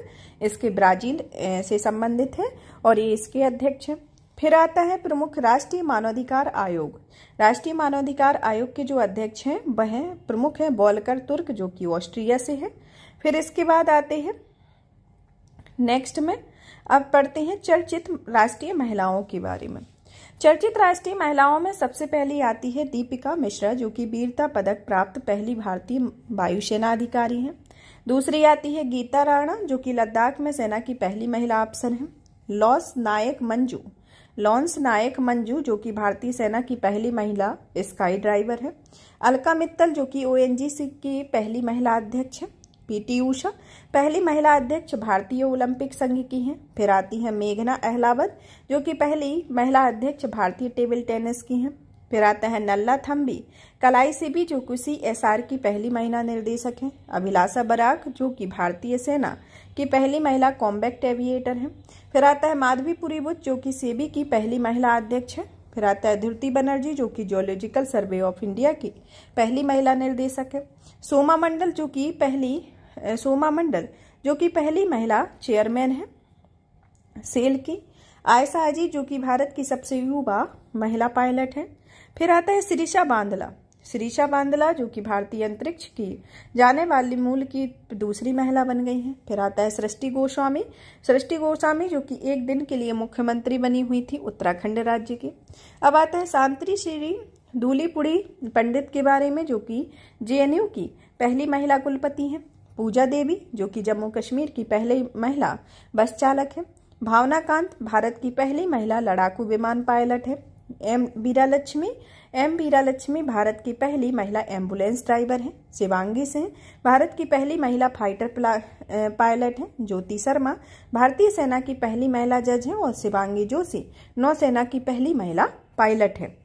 इसके ब्राजील से संबंधित है और ये इसके अध्यक्ष हैं फिर आता है प्रमुख राष्ट्रीय मानवाधिकार आयोग राष्ट्रीय मानवाधिकार आयोग के जो अध्यक्ष हैं वह प्रमुख है बोलकर तुर्क जो कि ऑस्ट्रिया से है फिर इसके बाद आते हैं नेक्स्ट में अब पढ़ते हैं चर्चित राष्ट्रीय महिलाओं के बारे में चर्चित राष्ट्रीय महिलाओं में सबसे पहली आती है दीपिका मिश्रा जो कि वीरता पदक प्राप्त पहली भारतीय वायुसेना अधिकारी हैं दूसरी आती है गीता राणा जो कि लद्दाख में सेना की पहली महिला अफसर हैं लॉस नायक मंजू लॉन्स नायक मंजू जो कि भारतीय सेना की पहली महिला स्काई ड्राइवर है अलका मित्तल जो कि ओएनजीसी की पहली महिला अध्यक्ष है पीटी उषा पहली महिला अध्यक्ष भारतीय ओलंपिक संघ की हैं फिर आती हैं मेघना अहलावत जो कि पहली महिला अध्यक्ष भारतीय टेबल टेनिस की हैं फिर आते हैं नल्ला थम्बी कलाई भी जो कि सी एस आर की पहली महिला निर्देशक हैं अभिलाषा बराक जो कि भारतीय सेना की पहली महिला कॉम्बैक्ट एविएटर हैं फिर आता है माधवी बुद्ध जो कि सेबी की पहली महिला अध्यक्ष है फिर आता है धुर्ति बनर्जी जो कि जियोलॉजिकल सर्वे ऑफ इंडिया की पहली महिला निर्देशक है सोमा मंडल जो कि पहली सोमा मंडल जो कि पहली महिला चेयरमैन है सेल की आयसा अजी जो कि भारत की सबसे युवा महिला पायलट है फिर आता है सिरिशा बांदला श्रीषा बांदला जो कि भारतीय अंतरिक्ष की जाने वाली मूल की दूसरी महिला बन गई हैं फिर आता है सृष्टि गोस्वामी सृष्टि गोस्वामी जो कि एक दिन के लिए मुख्यमंत्री बनी हुई थी उत्तराखंड राज्य की अब आता है सांत्री श्री दूलीपुड़ी पंडित के बारे में जो कि जेएनयू की पहली महिला कुलपति हैं पूजा देवी जो कि जम्मू कश्मीर की पहली महिला बस चालक है भावना कांत भारत की पहली महिला लड़ाकू विमान पायलट है एम बीरा लक्ष्मी एम बीरा लक्ष्मी भारत की पहली महिला एम्बुलेंस ड्राइवर हैं शिवांगी सिंह भारत की पहली महिला फाइटर पायलट हैं ज्योति शर्मा भारतीय सेना की पहली महिला जज हैं और शिवांगी जोशी नौसेना की पहली महिला पायलट हैं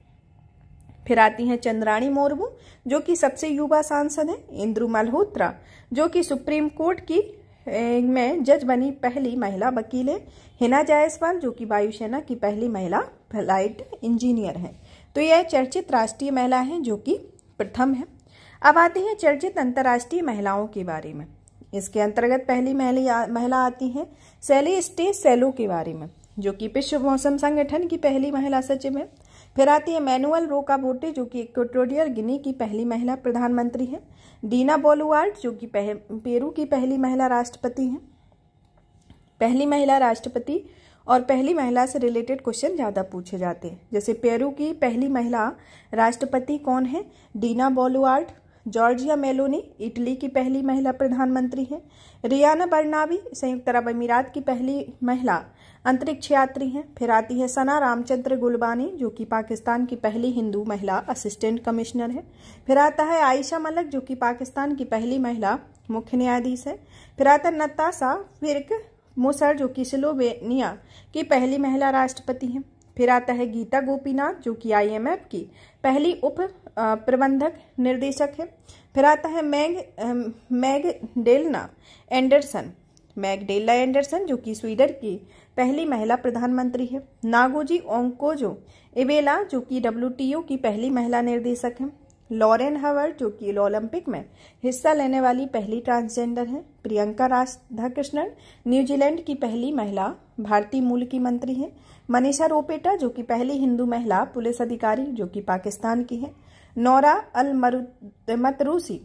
फिर आती हैं चंद्राणी मोरबू जो कि सबसे युवा सांसद हैं इंदु मल्होत्रा जो कि सुप्रीम कोर्ट की में जज बनी पहली महिला वकील है हिना जायसवाल जो कि वायुसेना की पहली महिला फ्लाइट इंजीनियर हैं तो यह चर्चित राष्ट्रीय महिला हैं जो कि प्रथम है अब आती हैं चर्चित अंतर्राष्ट्रीय महिलाओं के बारे में इसके अंतर्गत पहली महिला आती हैं सैली स्टे सेलो के बारे में जो कि विश्व मौसम संगठन की पहली महिला सचिव है फिर आती है मैनुअल रोका बोटे जो कि इक्वेटोरियल गिनी की पहली महिला प्रधानमंत्री हैं डीना बोलुआर्ट जो कि पेरू की पहली महिला राष्ट्रपति हैं पहली महिला राष्ट्रपति और पहली महिला से रिलेटेड क्वेश्चन ज़्यादा पूछे जाते हैं जैसे पेरू की पहली महिला राष्ट्रपति कौन है Dina Boluarte Giorgia Meloni Italy की पहली महिला प्रधानमंत्री हैं रियाना बर्नावी संयुक्त अरब अमीरात की पहली महिला अंतरिक्ष यात्री हैं फिर आती है सना रामचंद्र गुलबानी जो कि पाकिस्तान की पहली हिंदू महिला असिस्टेंट कमिश्नर है फिर आता है आयशा मलक जो कि पाकिस्तान की पहली महिला मुख्य न्यायाधीश है फिर आता नतासा फिरक मुसर जो कि स्लोवेनिया की पहली महिला राष्ट्रपति हैं फिर आता है गीता गोपीनाथ जो कि आईएमएफ की पहली उप प्रबंधक निर्देशक है फिर आता है Mag Magdalena Andersson Magdalena Andersson जो कि स्वीडन की पहली महिला प्रधानमंत्री है नागोजी ओंकोजो इवेला जो कि डब्ल्यूटीओ की पहली महिला निर्देशक है लॉरेन हवर्ड जो कि ओलंपिक में हिस्सा लेने वाली पहली ट्रांसजेंडर हैं प्रियंका राधाकृष्णन न्यूजीलैंड की पहली महिला भारतीय मूल की मंत्री हैं मनीषा रोपेटा जो कि पहली हिंदू महिला पुलिस अधिकारी जो कि पाकिस्तान की हैं नौरा अल मतरूसी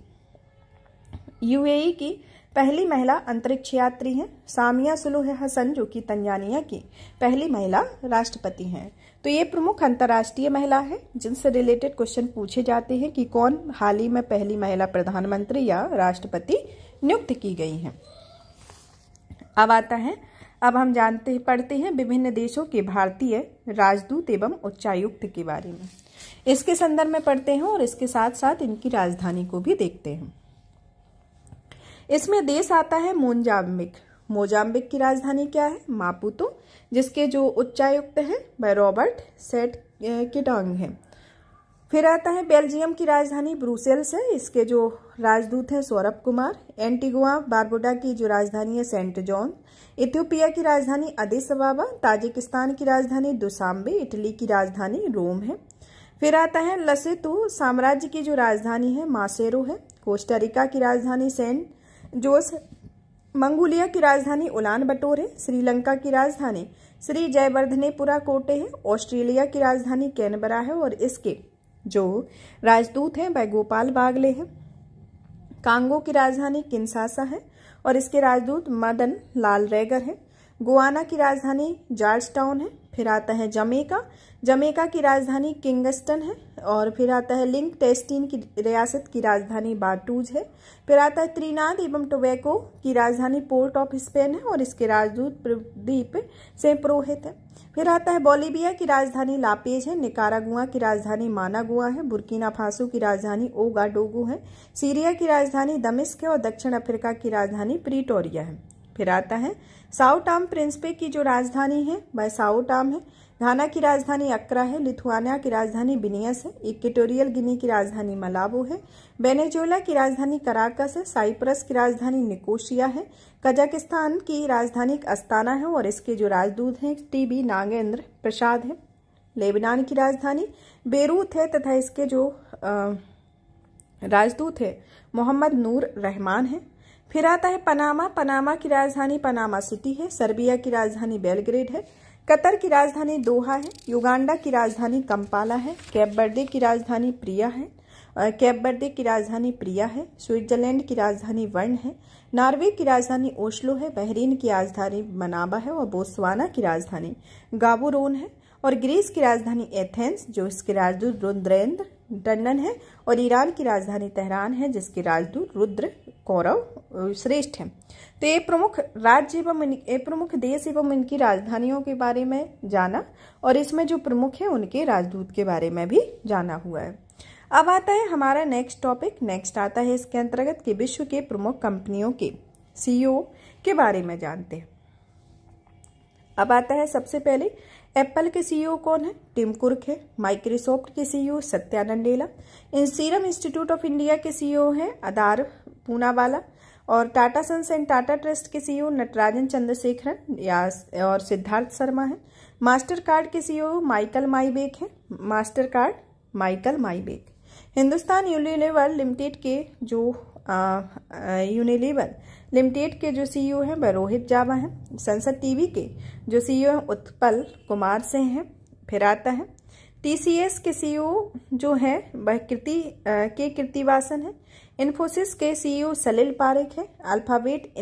यूएई की पहली महिला अंतरिक्ष यात्री हैं सामिया सुलूह हसन जो कि तंजानिया की पहली महिला राष्ट्रपति हैं तो ये प्रमुख अंतर्राष्ट्रीय महिला है जिनसे रिलेटेड क्वेश्चन पूछे जाते हैं कि कौन हाल ही में पहली महिला प्रधानमंत्री या राष्ट्रपति नियुक्त की गई है अब आता है अब हम जानते पढ़ते हैं विभिन्न देशों के भारतीय राजदूत एवं उच्चायुक्त के बारे में इसके संदर्भ में पढ़ते हैं और इसके साथ साथ इनकी राजधानी को भी देखते हैं इसमें देश आता है मोनजाम्बिक मोजाम्बिक की राजधानी क्या है मापुतो जिसके जो उच्चायुक्त हैं वह रॉबर्ट सेट किटोंग हैं फिर आता है बेल्जियम की राजधानी ब्रूसेल्स है इसके जो राजदूत हैं सौरभ कुमार एंटीगुआ बारबोडा की जो राजधानी है सेंट जॉन इथियोपिया की राजधानी अदिस अबाबा ताजिकिस्तान की राजधानी दुसाम्बे इटली की राजधानी रोम है फिर आता है लसेतु साम्राज्य की जो राजधानी है मासेरो है कोस्टारिका की राजधानी सेंट जोस मंगोलिया की राजधानी उलान बटोर है श्रीलंका की राजधानी श्री जयवर्धनेपुरा कोटे है ऑस्ट्रेलिया की राजधानी कैनबरा है और इसके जो राजदूत हैं वह गोपाल बागले हैं कांगो की राजधानी किन्सासा है और इसके राजदूत मदन लाल रेगर हैं गोवाना की राजधानी जॉर्ज टाउन है फिर आता है जमेका जमेका की राजधानी किंगस्टन है और फिर आता है लिंक टेस्टिन की रियासत की राजधानी बाटूज है फिर आता है त्रिनाद एवं टोबैको की राजधानी पोर्ट ऑफ स्पेन है और इसके राजदूत प्रदीप से पुरोहित है फिर आता है बोलीबिया की राजधानी लापेज है निकारागुआ की राजधानी मानागुआ है बुर्किना फासू की राजधानी ओगाडोगो है सीरिया की राजधानी दमिस्क है और दक्षिण अफ्रीका की राजधानी प्रीटोरिया है फिर आता है साउटाम प्रिंसपे की जो राजधानी है वह साउटाम है घाना की राजधानी अक्रा है लिथुआनिया की राजधानी बिनियस है इक्वेटोरियल गिनी की राजधानी मलाबो है बेनेजोला की राजधानी कराकस है साइप्रस की राजधानी निकोशिया है कजाकिस्तान की राजधानी अस्ताना है और इसके जो राजदूत हैं टी बी नागेंद्र प्रसाद है लेबनान की राजधानी बेरूत है तथा इसके जो राजदूत है मोहम्मद नूर रहमान है फिर आता है पनामा पनामा की राजधानी पनामा सिटी है सर्बिया की राजधानी बेलग्रेड है कतर की राजधानी दोहा है युगांडा की राजधानी कंपाला है कैब बर्दे की राजधानी प्रिया है कैब बर्दे की राजधानी प्रिया है स्विट्जरलैंड की राजधानी वर्ण है नॉर्वे की राजधानी ओस्लो है बहरीन की राजधानी मनाबा है और बोस्वाना की राजधानी गाबोरोन है और ग्रीस की राजधानी एथेंस जो इसके राजदूत रुद्रेंद्र टंडन है और ईरान की राजधानी तेहरान है जिसके राजदूत रुद्र कौरव श्रेष्ठ हैं तो ये प्रमुख राज्य एवं ये प्रमुख देश एवं इनकी राजधानियों के बारे में जाना और इसमें जो प्रमुख है उनके राजदूत के बारे में भी जाना हुआ है अब आता है हमारा नेक्स्ट टॉपिक नेक्स्ट आता है इसके अंतर्गत कि विश्व के प्रमुख कंपनियों के सीईओ e के बारे में जानते हैं अब आता है सबसे पहले एप्पल के सीईओ e कौन है टिम कुर्क है माइक्रोसॉफ्ट के सीईओ e सत्यानंद डेला इन सीरम इंस्टीट्यूट ऑफ इंडिया के सीईओ हैं अदार पूनावाला और Tata Sons and Tata Trust के सीईओ नटराजन चंद्रशेखरन या और सिद्धार्थ शर्मा है मास्टर कार्ड के सीईओ माइकल माईबेक है Mastercard Michael Miebach Hindustan Unilever Limited के जो यूनिलीवर लिमिटेड के जो सीईओ हैं वह रोहित जावा हैं संसद टीवी के जो सीईओ हैं उत्पल कुमार से हैं फिर आता है टीसीएस के सीईओ जो है वह कृति के कृतिवासन है इन्फोसिस के सीईओ सलील पारेख है अल्फाबेट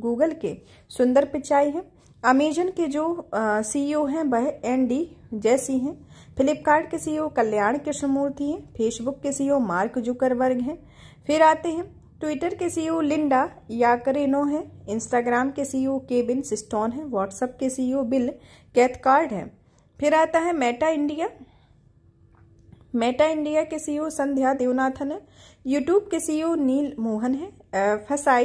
गूगल के सुंदर पिचाई है अमेजन के जो सीईओ हैं वह एनडी जैसी हैं फ्लिपकार्ट के सीईओ कल्याण कृष्णमूर्ति हैं फेसबुक के सीईओ मार्क जुकरबर्ग हैं फिर आते हैं ट्विटर के सीईओ लिंडा याकरेनो है इंस्टाग्राम के सीईओ केबिन सिस्टोन है व्हाट्सएप के सीईओ बिल कैथकार्ड है फिर आता है मेटा इंडिया मेटा इंडिया के सीईओ संध्या देवनाथन है यूट्यूब के सीईओ नील मोहन है फसाई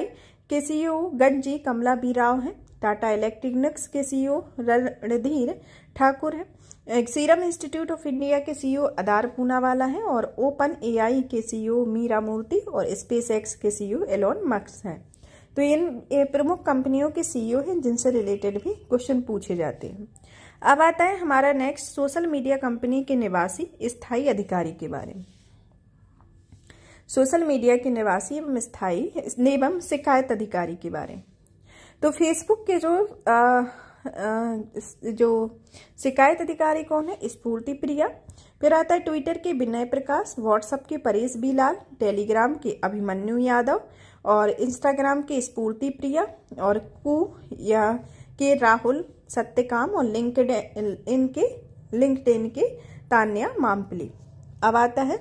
के सीईओ गंजी कमला बी राव हैं टाटा इलेक्ट्रॉनिक्स के सीईओ रणधीर ठाकुर हैं सीरम इंस्टीट्यूट ऑफ इंडिया के सीईओ अदार पूनावाला हैं और ओपन एआई के सीईओ मीरा मूर्ति और स्पेस एक्स के सीईओ एलोन मक्स हैं तो इन प्रमुख कंपनियों के सीईओ हैं जिनसे रिलेटेड भी क्वेश्चन पूछे जाते हैं अब आता है हमारा नेक्स्ट सोशल मीडिया कंपनी के निवासी स्थायी अधिकारी के बारे में सोशल मीडिया के निवासी एवं स्थायी एवं शिकायत अधिकारी के बारे तो फेसबुक के जो आ, आ, जो शिकायत अधिकारी कौन है स्फूर्ति प्रिया फिर आता है ट्विटर के विनय प्रकाश व्हाट्सएप के परेश बी टेलीग्राम के अभिमन्यु यादव और इंस्टाग्राम के स्फूर्ति प्रिया और कु या के राहुल सत्यकाम और लिंकड इनके लिंकड के तान्या मामपली अब आता है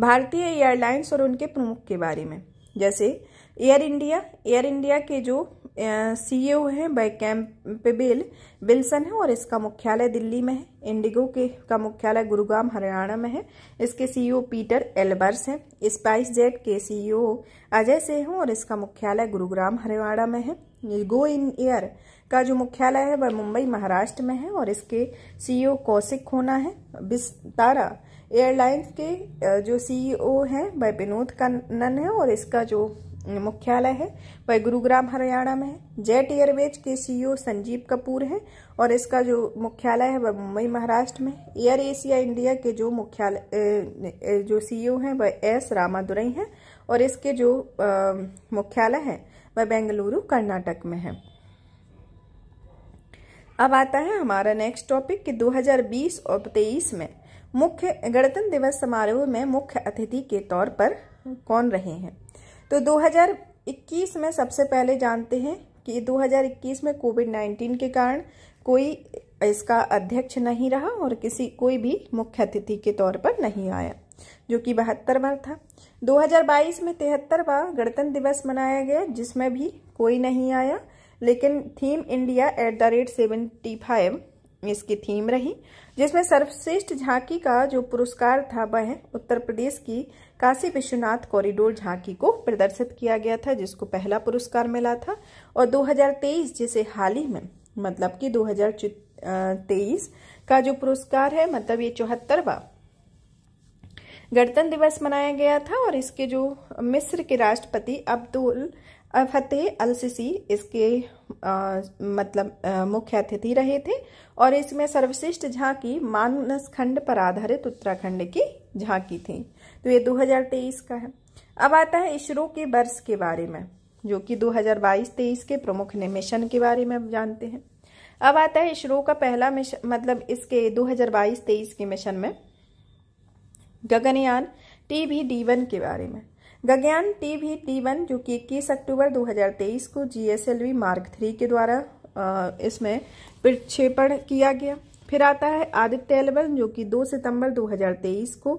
भारतीय एयरलाइंस और उनके प्रमुख के बारे में जैसे एयर इंडिया एयर इंडिया के जो सी ओ e हैं बाई कैम्पेबेल विल्सन है और इसका मुख्यालय दिल्ली में है इंडिगो के का मुख्यालय गुरुग्राम हरियाणा में है इसके सीईओ e पीटर एल्बर्स हैं स्पाइस जेट के सीईओ e अजय सिंह हैं और इसका मुख्यालय गुरुग्राम हरियाणा में है गो इन एयर का जो मुख्यालय है वह मुंबई महाराष्ट्र में है और इसके सीईओ कौशिक होना है बिस्तारा एयरलाइंस के जो सीईओ e हैं वह विनोद कन्नन है और इसका जो मुख्यालय है वह गुरुग्राम हरियाणा में है Jet Airways CEO CEO e Sanjeev Kapoor हैं और इसका जो मुख्यालय है वह मुंबई महाराष्ट्र में एयर एशिया इंडिया के जो मुख्यालय जो सीईओ e हैं वह एस रामादुरई हैं और इसके जो मुख्यालय है वह बेंगलुरु कर्नाटक में है अब आता है हमारा नेक्स्ट टॉपिक कि 2020 और 23 में मुख्य गणतंत्र दिवस समारोह में मुख्य अतिथि के तौर पर कौन रहे हैं तो 2021 में सबसे पहले जानते हैं कि 2021 में कोविड 19 के कारण कोई इसका अध्यक्ष नहीं रहा और किसी कोई भी मुख्य अतिथि के तौर पर नहीं आया जो कि बहत्तर बार था 2022 में तिहत्तर बार गणतंत्र दिवस मनाया गया जिसमें भी कोई नहीं आया लेकिन theme India at the rate seventy five इसकी थीम रही जिसमें सर्वश्रेष्ठ झांकी का जो पुरस्कार था वह उत्तर प्रदेश की काशी विश्वनाथ कॉरिडोर झांकी को प्रदर्शित किया गया था जिसको पहला पुरस्कार मिला था और 2023 जिसे हाल ही में मतलब कि 2023 का जो पुरस्कार है मतलब ये चौहत्तरवा गणतंत्र दिवस मनाया गया था और इसके जो मिस्र के राष्ट्रपति अब्दुल फतेह अल सिसी इसके आ, मतलब मुख्य अतिथि रहे थे और इसमें सर्वश्रेष्ठ झांकी मानस खंड पर आधारित उत्तराखंड की झांकी थी तो ये 2023 का है अब आता है इसरो के वर्ष के बारे में जो कि 2022-23 के प्रमुख मिशन के बारे में जानते हैं अब आता है इसरो का पहला मिशन मतलब इसके 2022-23 के मिशन में Gaganyaan T V D one के बारे में Gaganyaan T V T one जो कि इक्कीस अक्टूबर 2023 को जीएसएलवी मार्क थ्री के द्वारा इसमें प्रक्षेपण किया गया फिर आता है आदित्य एलेवन जो कि 2 सितंबर 2023 को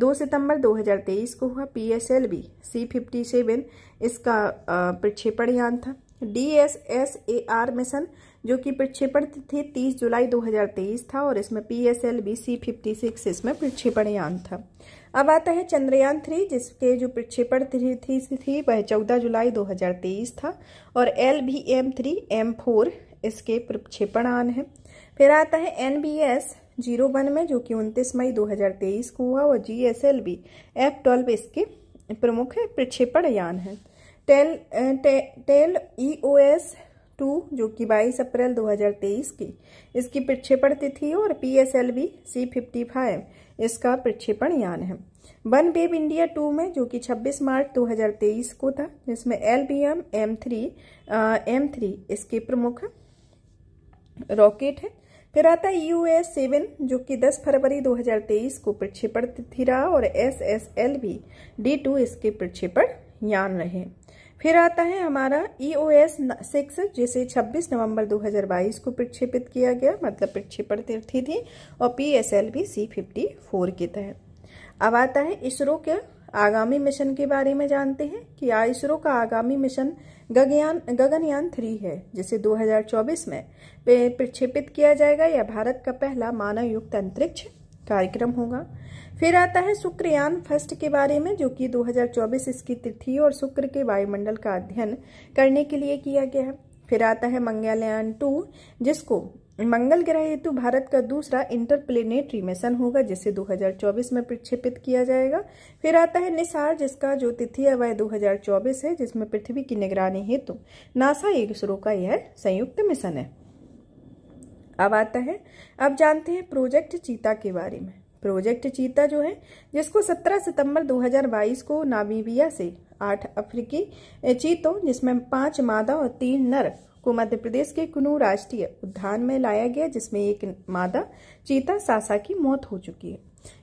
2 सितंबर 2023 को हुआ P S L B C fifty seven इसका प्रक्षेपण यान था D S S A R mission जो कि प्रक्षेपण थे 30 जुलाई 2023 था और इसमें P S L B C fifty six इसमें प्रक्षेपण यान था अब आता है चंद्रयान थ्री जिसके जो प्रक्षेपण तिथि थी, थी वह चौदह जुलाई 2023 था और L B M three M four इसके प्रक्षेपण आन है फिर आता है N B S zero one में जो कि उनतीस मई 2023 को हुआ और G S L B F twelve इसके प्रमुख प्रक्षेपण यान है टेल टेल ई ओ एस टू जो कि 22 अप्रैल 2023 की इसकी प्रक्षेपण तिथि और P S L B C fifty five इसका प्रक्षेपण यान है वन बेब इंडिया टू में जो कि 26 मार्च 2023 को था जिसमें L B M M three M three इसके प्रमुख रॉकेट है फिर आता है यू एस सेवन जो कि 10 फरवरी 2023 को प्रक्षेपण थी रहा और S S L B D two इसके प्रक्षेपण यान रहे फिर आता है हमारा ई ओ एस सिक्स जिसे 26 नवंबर 2022 को प्रक्षेपित किया गया मतलब प्रक्षेपण तिथि थी और P S L V C fifty four के तहत अब आता है इसरो के आगामी मिशन के बारे में जानते हैं कि इसरो का आगामी मिशन गगनयान गगनयान थ्री है जिसे 2024 में प्रक्षेपित किया जाएगा यह भारत का पहला मानव युक्त अंतरिक्ष कार्यक्रम होगा फिर आता है शुक्रयान फर्स्ट के बारे में जो कि 2024 इसकी तिथि और शुक्र के वायुमंडल का अध्ययन करने के लिए किया गया है फिर आता है मंगलयान टू जिसको मंगल ग्रह हेतु भारत का दूसरा इंटरप्लेनेटरी मिशन होगा जिसे 2024 में प्रक्षेपित किया जाएगा फिर आता है निसार जिसका जो तिथि है वह 2024 है जिसमें पृथ्वी की निगरानी हेतु नासा इसरो का यह संयुक्त मिशन है अब आता है अब जानते हैं प्रोजेक्ट चीता के बारे में प्रोजेक्ट चीता जो है जिसको 17 सितंबर 2022 को नामीबिया से आठ अफ्रीकी चीतों जिसमें पांच मादा और तीन नर को मध्य प्रदेश के कुनू राष्ट्रीय उद्यान में लाया गया जिसमें एक मादा चीता सासा की मौत हो चुकी है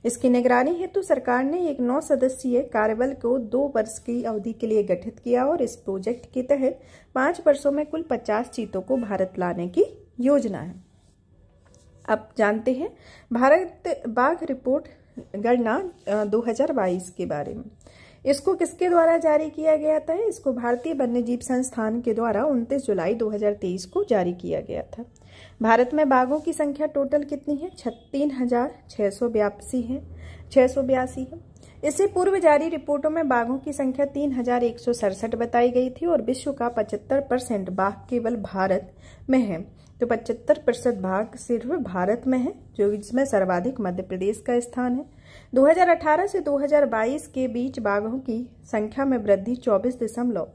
इसकी निगरानी हेतु तो सरकार ने एक नौ सदस्यीय कार्यबल को दो वर्ष की अवधि के लिए गठित किया और इस प्रोजेक्ट के तहत पांच वर्षों में कुल पचास चीतों को भारत लाने की योजना है अब जानते हैं भारत बाघ रिपोर्ट गणना 2022 के बारे में इसको किसके द्वारा जारी किया गया था इसको भारतीय वन्यजीव संस्थान के द्वारा 29 जुलाई 2023 को जारी किया गया था भारत में बाघों की संख्या टोटल कितनी है छत्तीन हजार छः सौ बयासी है छः सौ बयासी है इससे पूर्व जारी रिपोर्टों में बाघों की संख्या तीन हजार एक सौ सड़सठ बताई गई थी और विश्व का पचहत्तर परसेंट बाघ केवल भारत में है तो पचहत्तर प्रतिशत भाग सिर्फ भारत में है जो जिसमें सर्वाधिक मध्य प्रदेश का स्थान है 2018 से 2022 के बीच बाघों की संख्या में वृद्धि चौबीस दशमलव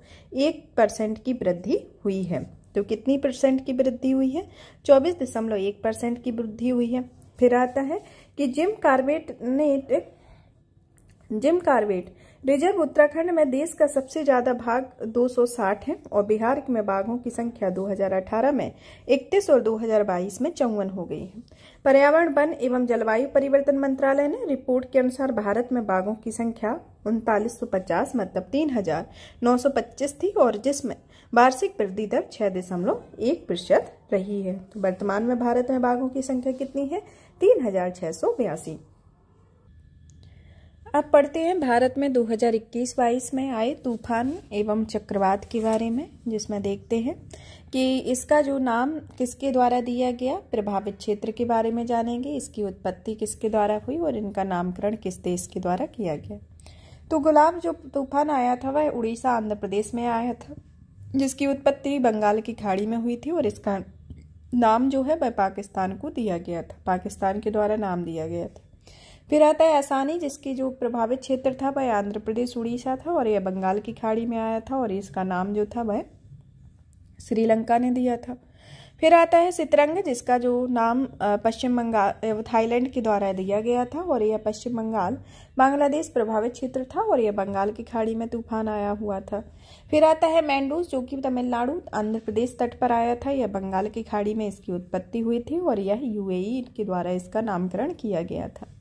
एक परसेंट की वृद्धि हुई है तो कितनी परसेंट की वृद्धि हुई है चौबीस दशमलव एक परसेंट की वृद्धि हुई है फिर आता है कि जिम कार्बेट ने जिम कार्बेट रिजर्व उत्तराखंड में देश का सबसे ज्यादा भाग 260 है और बिहार में बाघों की संख्या 2018 में 31 और 2022 में चौवन हो गई है पर्यावरण वन एवं जलवायु परिवर्तन मंत्रालय ने रिपोर्ट के अनुसार भारत में बाघों की संख्या उनतालीस मतलब तीन हजार नौ सौ पच्चीस थी और जिसमें वार्षिक वृद्धि दर छह दशमलव एक प्रतिशत रही है तो वर्तमान में भारत में बाघों की संख्या कितनी है तीन हजार छह सौ बयासी अब पढ़ते हैं भारत में 2021-22 में आए तूफान एवं चक्रवात के बारे में जिसमें देखते हैं कि इसका जो नाम किसके द्वारा दिया गया प्रभावित क्षेत्र के बारे में जानेंगे इसकी उत्पत्ति किसके द्वारा हुई और इनका नामकरण किस देश के द्वारा किया गया तो गुलाब जो तूफान आया था वह उड़ीसा आंध्र प्रदेश में आया था जिसकी उत्पत्ति बंगाल की खाड़ी में हुई थी और इसका नाम जो है वह पाकिस्तान को दिया गया था पाकिस्तान के द्वारा नाम दिया गया था फिर आता है आसानी जिसकी जो प्रभावित क्षेत्र था वह आंध्र प्रदेश उड़ीसा था और यह बंगाल की खाड़ी में आया था और इसका नाम जो था वह श्रीलंका ने दिया था फिर आता है सितरंग जिसका जो नाम पश्चिम बंगाल थाईलैंड के द्वारा दिया गया था और यह पश्चिम बंगाल बांग्लादेश प्रभावित क्षेत्र था और यह बंगाल की खाड़ी में तूफान आया हुआ था फिर आता है मैंडूस जो कि तमिलनाडु आंध्र प्रदेश तट पर आया था यह बंगाल की खाड़ी में इसकी उत्पत्ति हुई थी और यह यूएई के द्वारा इसका नामकरण किया गया था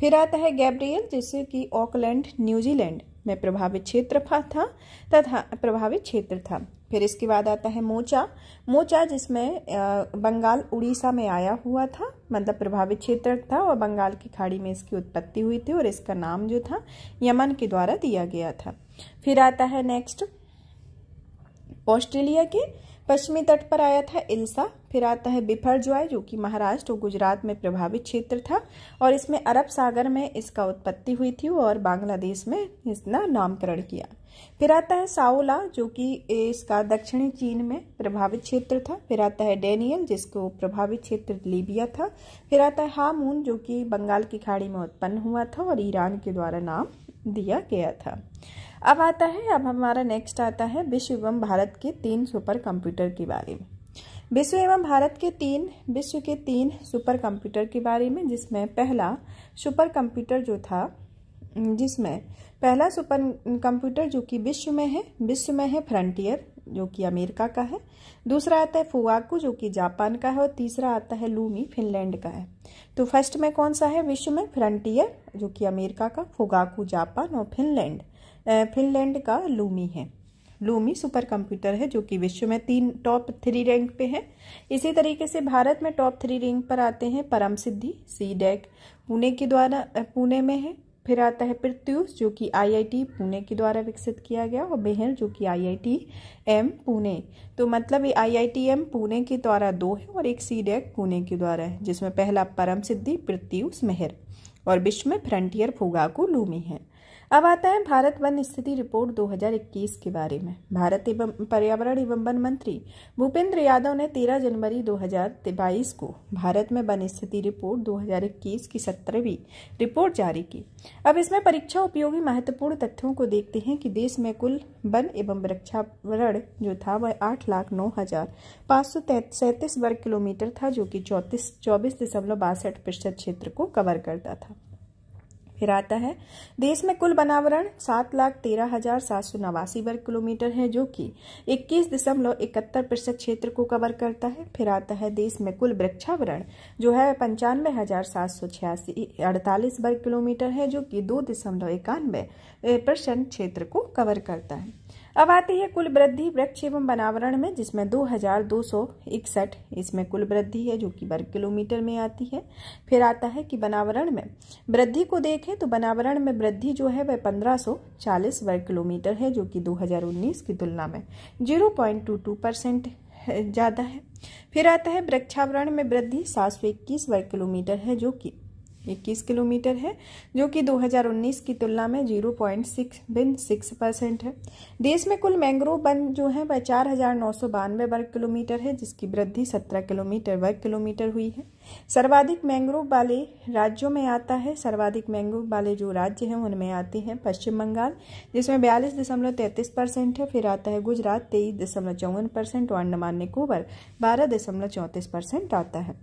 फिर आता है गैब्रियल जिससे कि ऑकलैंड न्यूजीलैंड में प्रभावित क्षेत्र था तथा प्रभावित क्षेत्र था फिर इसके बाद आता है मोचा मोचा जिसमें बंगाल उड़ीसा में आया हुआ था मतलब प्रभावित क्षेत्र था और बंगाल की खाड़ी में इसकी उत्पत्ति हुई थी और इसका नाम जो था यमन के द्वारा दिया गया था फिर आता है नेक्स्ट ऑस्ट्रेलिया के पश्चिमी तट पर आया था इल्सा फिर आता है बिफर ज्वाय जो कि महाराष्ट्र और गुजरात में प्रभावित क्षेत्र था और इसमें अरब सागर में इसका उत्पत्ति हुई थी और बांग्लादेश में इसका नामकरण किया फिर आता है साओला जो कि इसका दक्षिणी चीन में प्रभावित क्षेत्र था फिर आता है डेनियल जिसको प्रभावित क्षेत्र लीबिया था फिर आता है हामून जो कि बंगाल की खाड़ी में उत्पन्न हुआ था और ईरान के द्वारा नाम दिया गया था अब आता है अब हमारा नेक्स्ट आता है विश्व एवं भारत के तीन सुपर कंप्यूटर के बारे में विश्व एवं भारत के तीन विश्व के तीन सुपर कंप्यूटर के बारे में जिसमें पहला सुपर कंप्यूटर जो था जिसमें पहला सुपर कंप्यूटर जो कि विश्व में है विश्व में है फ्रंटियर जो कि अमेरिका का है दूसरा आता है फुवाकू जो कि जापान का है और तीसरा आता है लूमी फिनलैंड का है तो फर्स्ट में कौन सा है विश्व में फ्रंटियर जो कि अमेरिका का फुगाकू जापान और फिनलैंड फिनलैंड का लूमी है लूमी सुपर कंप्यूटर है जो कि विश्व में तीन टॉप थ्री रैंक पे है इसी तरीके से भारत में टॉप थ्री रैंक पर आते हैं परम सिद्धि सी डेक पुणे के द्वारा पुणे में है फिर आता है प्रत्युष जो कि आईआईटी पुणे के द्वारा विकसित किया गया और बेहर जो कि आईआईटी एम पुणे तो मतलब ये आईआईटी एम पुणे के द्वारा दो है और एक सी डेक e पुणे के द्वारा है जिसमें पहला परम सिद्धि प्रत्युष मेहर और विश्व में फ्रंटियर फुगाकू लूमी है अब आता है भारत वन स्थिति रिपोर्ट 2021 के बारे में भारत एवं पर्यावरण एवं वन मंत्री भूपेंद्र यादव ने 13 जनवरी 2022 को भारत में वन स्थिति रिपोर्ट 2021 की सत्रहवीं रिपोर्ट जारी की अब इसमें परीक्षा उपयोगी महत्वपूर्ण तथ्यों को देखते हैं कि देश में कुल वन एवं वृक्षावरण जो था वह आठ लाख नौ हजार पाँच सौ सैंतीस वर्ग किलोमीटर था जो कि चौतीस चौबीस दशमलव बासठ प्रतिशत क्षेत्र को कवर करता था फिर आता है देश में कुल बनावरण सात लाख तेरह हजार सात सौ नवासी वर्ग किलोमीटर है जो कि इक्कीस दशमलव इकहत्तर प्रतिशत क्षेत्र को कवर करता है फिर आता है देश में कुल वृक्षावरण जो है पंचानवे हजार सात सौ छियासी अड़तालीस वर्ग किलोमीटर है जो कि दो दशमलव इक्यानवे प्रतिशत क्षेत्र को कवर करता है अब आती है कुल वृद्धि वृक्ष एवं बनावरण में जिसमें दो हजार दो सौ इकसठ इसमें कुल वृद्धि है जो कि वर्ग किलोमीटर में आती है फिर आता है कि बनावरण में वृद्धि को देखें तो बनावरण में वृद्धि जो है वह पंद्रह सौ चालीस वर्ग किलोमीटर है जो कि दो हजार उन्नीस की तुलना में zero point two two percent ज़्यादा है फिर आता है वृक्षावरण में वृद्धि सात सौ इक्कीस वर्ग किलोमीटर है जो कि इक्कीस किलोमीटर है जो कि 2019 की तुलना में जीरो पॉइंट सिक्स बिन सिक्स परसेंट है देश में कुल मैंग्रोव वन जो है वह चार हजार नौ सौ बानवे वर्ग किलोमीटर है जिसकी वृद्धि सत्रह किलोमीटर वर्ग किलोमीटर हुई है सर्वाधिक मैंग्रोव वाले राज्यों में आता है सर्वाधिक मैंग्रोव वाले जो राज्य हैं उनमें आते हैं पश्चिम बंगाल जिसमें बयालीस दशमलव तैंतीस परसेंट है फिर आता है गुजरात तेईस दशमलव चौवन परसेंट और अंडमान निकोबर बारह दशमलव चौंतीस परसेंट आता है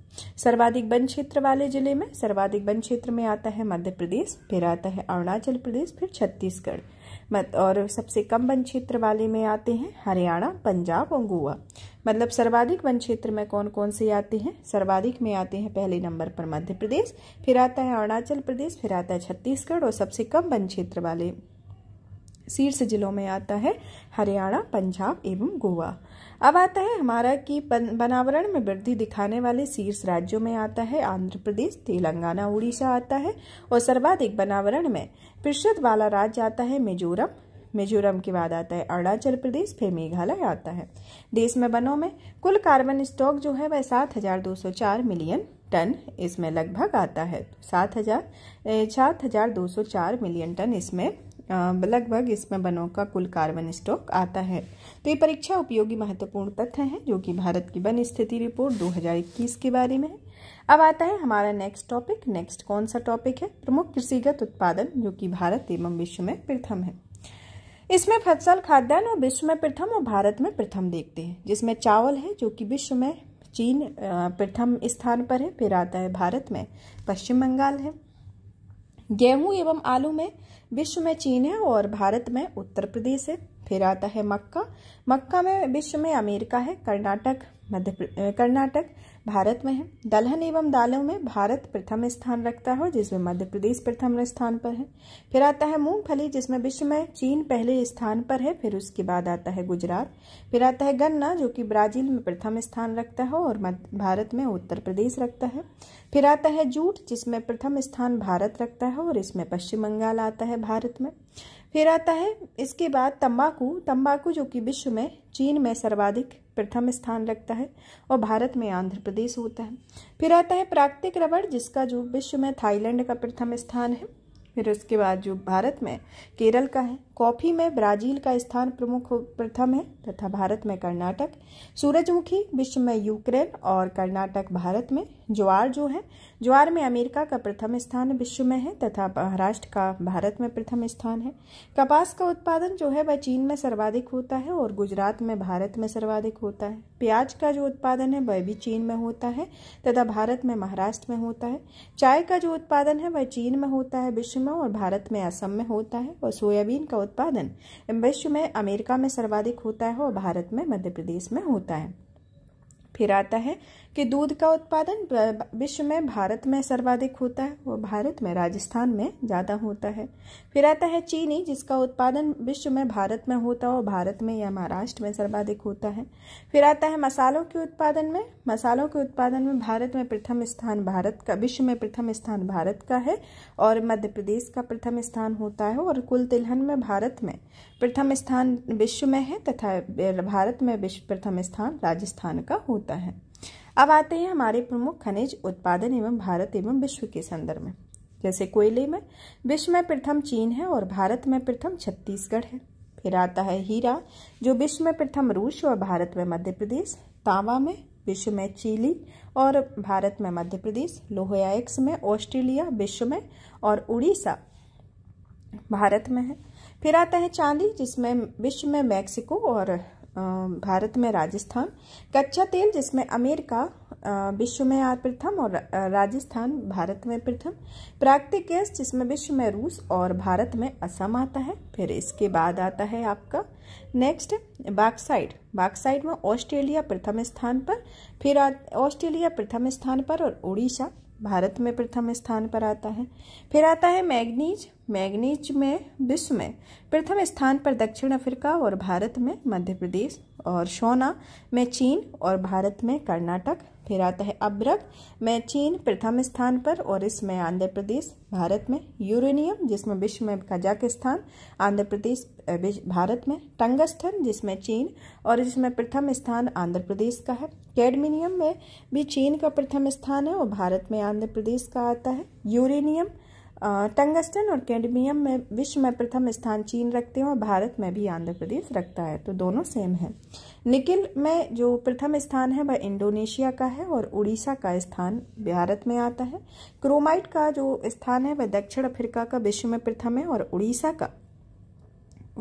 सर्वाधिक वन क्षेत्र वाले जिले में सर्वाधिक वन क्षेत्र में आता है मध्य प्रदेश फिर आता है अरुणाचल प्रदेश फिर छत्तीसगढ़ मत और सबसे कम वन क्षेत्र वाले में आते हैं हरियाणा पंजाब और गोवा मतलब सर्वाधिक वन क्षेत्र में कौन कौन से आते हैं सर्वाधिक में आते हैं पहले नंबर पर मध्य प्रदेश फिर आता है अरुणाचल प्रदेश फिर आता है छत्तीसगढ़ और सबसे कम वन क्षेत्र वाले शीर्ष जिलों में आता है हरियाणा पंजाब एवं गोवा अब आता है हमारा कि वनावरण में वृद्धि दिखाने वाले शीर्ष राज्यों में आता है आंध्र प्रदेश तेलंगाना उड़ीसा आता है और सर्वाधिक वनावरण में प्रशद वाला राज्य आता है मिजोरम मिजोरम के बाद आता है अरुणाचल प्रदेश फिर मेघालय आता है देश में वनों में कुल कार्बन स्टॉक जो है वह सात हजार दो सौ चार मिलियन टन इसमें लगभग आता है सात हजार सात हजार दो सौ चार मिलियन टन इसमें लगभग इसमें वनों का कुल कार्बन स्टॉक आता है तो ये परीक्षा उपयोगी महत्वपूर्ण तथ्य हैं जो कि भारत की वन स्थिति रिपोर्ट 2021 के बारे में है अब आता है हमारा नेक्स्ट टॉपिक नेक्स्ट कौन सा टॉपिक है प्रमुख कृषिगत उत्पादन जो कि भारत एवं विश्व में प्रथम है इसमें फसल खाद्यान्न और विश्व में प्रथम और भारत में प्रथम देखते हैं जिसमें चावल है जो कि विश्व में चीन प्रथम स्थान पर है फिर आता है भारत में पश्चिम बंगाल है गेहूं एवं आलू में विश्व में चीन है और भारत में उत्तर प्रदेश है फिर आता है मक्का मक्का में विश्व में अमेरिका है कर्नाटक मध्य कर्नाटक भारत में है दलहन एवं दालों में भारत प्रथम स्थान रखता है जिसमें मध्य प्रदेश प्रथम स्थान पर है फिर आता है मूंगफली जिसमें विश्व में चीन पहले स्थान पर है फिर उसके बाद आता है गुजरात फिर आता है गन्ना जो कि ब्राजील में प्रथम स्थान रखता है और भारत में उत्तर प्रदेश रखता है फिर आता है जूट जिसमें प्रथम स्थान भारत रखता है और इसमें पश्चिम बंगाल आता है भारत में फिर आता है इसके बाद तंबाकू तंबाकू जो कि विश्व में चीन में सर्वाधिक प्रथम स्थान लगता है और भारत में आंध्र प्रदेश होता है फिर आता है प्राकृतिक रबड़ जिसका जो विश्व में थाईलैंड का प्रथम स्थान है फिर उसके बाद जो भारत में केरल का है कॉफ़ी में ब्राजील का स्थान प्रमुख प्रथम है तथा भारत में कर्नाटक सूरजमुखी विश्व में यूक्रेन और कर्नाटक भारत में ज्वार जो है ज्वार में अमेरिका का प्रथम स्थान विश्व में है तथा महाराष्ट्र का भारत में प्रथम स्थान है कपास का उत्पादन जो है वह चीन में सर्वाधिक होता है और गुजरात में भारत में सर्वाधिक होता है प्याज का जो उत्पादन है वह भी चीन में होता है तथा भारत में महाराष्ट्र में होता है चाय का जो उत्पादन है वह चीन में होता है विश्व में और भारत में असम में होता है और सोयाबीन का उत्पादन विश्व में अमेरिका में सर्वाधिक होता है और भारत में मध्य प्रदेश में होता है फिर आता है कि दूध का उत्पादन विश्व में भारत में सर्वाधिक होता है वो भारत में राजस्थान में ज़्यादा होता है फिर आता है चीनी जिसका उत्पादन विश्व में भारत में होता है वो भारत में या महाराष्ट्र में सर्वाधिक होता है फिर आता है मसालों के उत्पादन में मसालों के उत्पादन में भारत में प्रथम स्थान भारत का विश्व में प्रथम स्थान भारत का है और मध्य प्रदेश का प्रथम स्थान होता है और कुल तिलहन में भारत में प्रथम स्थान विश्व में है तथा भारत में विश्व प्रथम स्थान राजस्थान का होता है अब आते हैं हमारे प्रमुख खनिज उत्पादन एवं भारत एवं विश्व के संदर्भ में जैसे कोयले में विश्व में प्रथम चीन है और भारत में प्रथम छत्तीसगढ़ है फिर आता है हीरा जो विश्व में प्रथम रूस और भारत में मध्य प्रदेश तांबा में विश्व में चिली और भारत में मध्य प्रदेश लोहियाक्स में ऑस्ट्रेलिया विश्व में और उड़ीसा भारत में है फिर आता है चांदी जिसमें विश्व में मैक्सिको और भारत में राजस्थान कच्चा तेल जिसमें अमेरिका विश्व में आर प्रथम और राजस्थान भारत में प्रथम प्राकृतिक गैस जिसमें विश्व में रूस और भारत में असम आता है फिर इसके बाद आता है आपका नेक्स्ट बाक्साइड बाक्साइड में ऑस्ट्रेलिया प्रथम स्थान पर फिर ऑस्ट्रेलिया प्रथम स्थान पर और उड़ीसा भारत में प्रथम स्थान पर आता है फिर आता है मैग्नीज मैग्नीज में विश्व में प्रथम स्थान पर दक्षिण अफ्रीका और भारत में मध्य प्रदेश और सोना में चीन और भारत में कर्नाटक फिर आता है अब्रक में चीन प्रथम स्थान पर और इसमें आंध्र प्रदेश भारत में यूरेनियम जिसमें विश्व में कजाकिस्तान आंध्र प्रदेश भारत में टंगस्थन जिसमें चीन और इसमें प्रथम स्थान आंध्र प्रदेश का है कैडमिनियम में भी चीन का प्रथम स्थान है और भारत में आंध्र प्रदेश का आता है यूरेनियम टंगस्टन और कैडमियम में विश्व में प्रथम स्थान चीन रखते हैं और भारत में भी आंध्र प्रदेश रखता है तो दोनों सेम है निकिल में जो प्रथम स्थान है वह इंडोनेशिया का है और उड़ीसा का स्थान भारत में आता है क्रोमाइट का जो स्थान है वह दक्षिण अफ्रीका का विश्व में प्रथम है और उड़ीसा का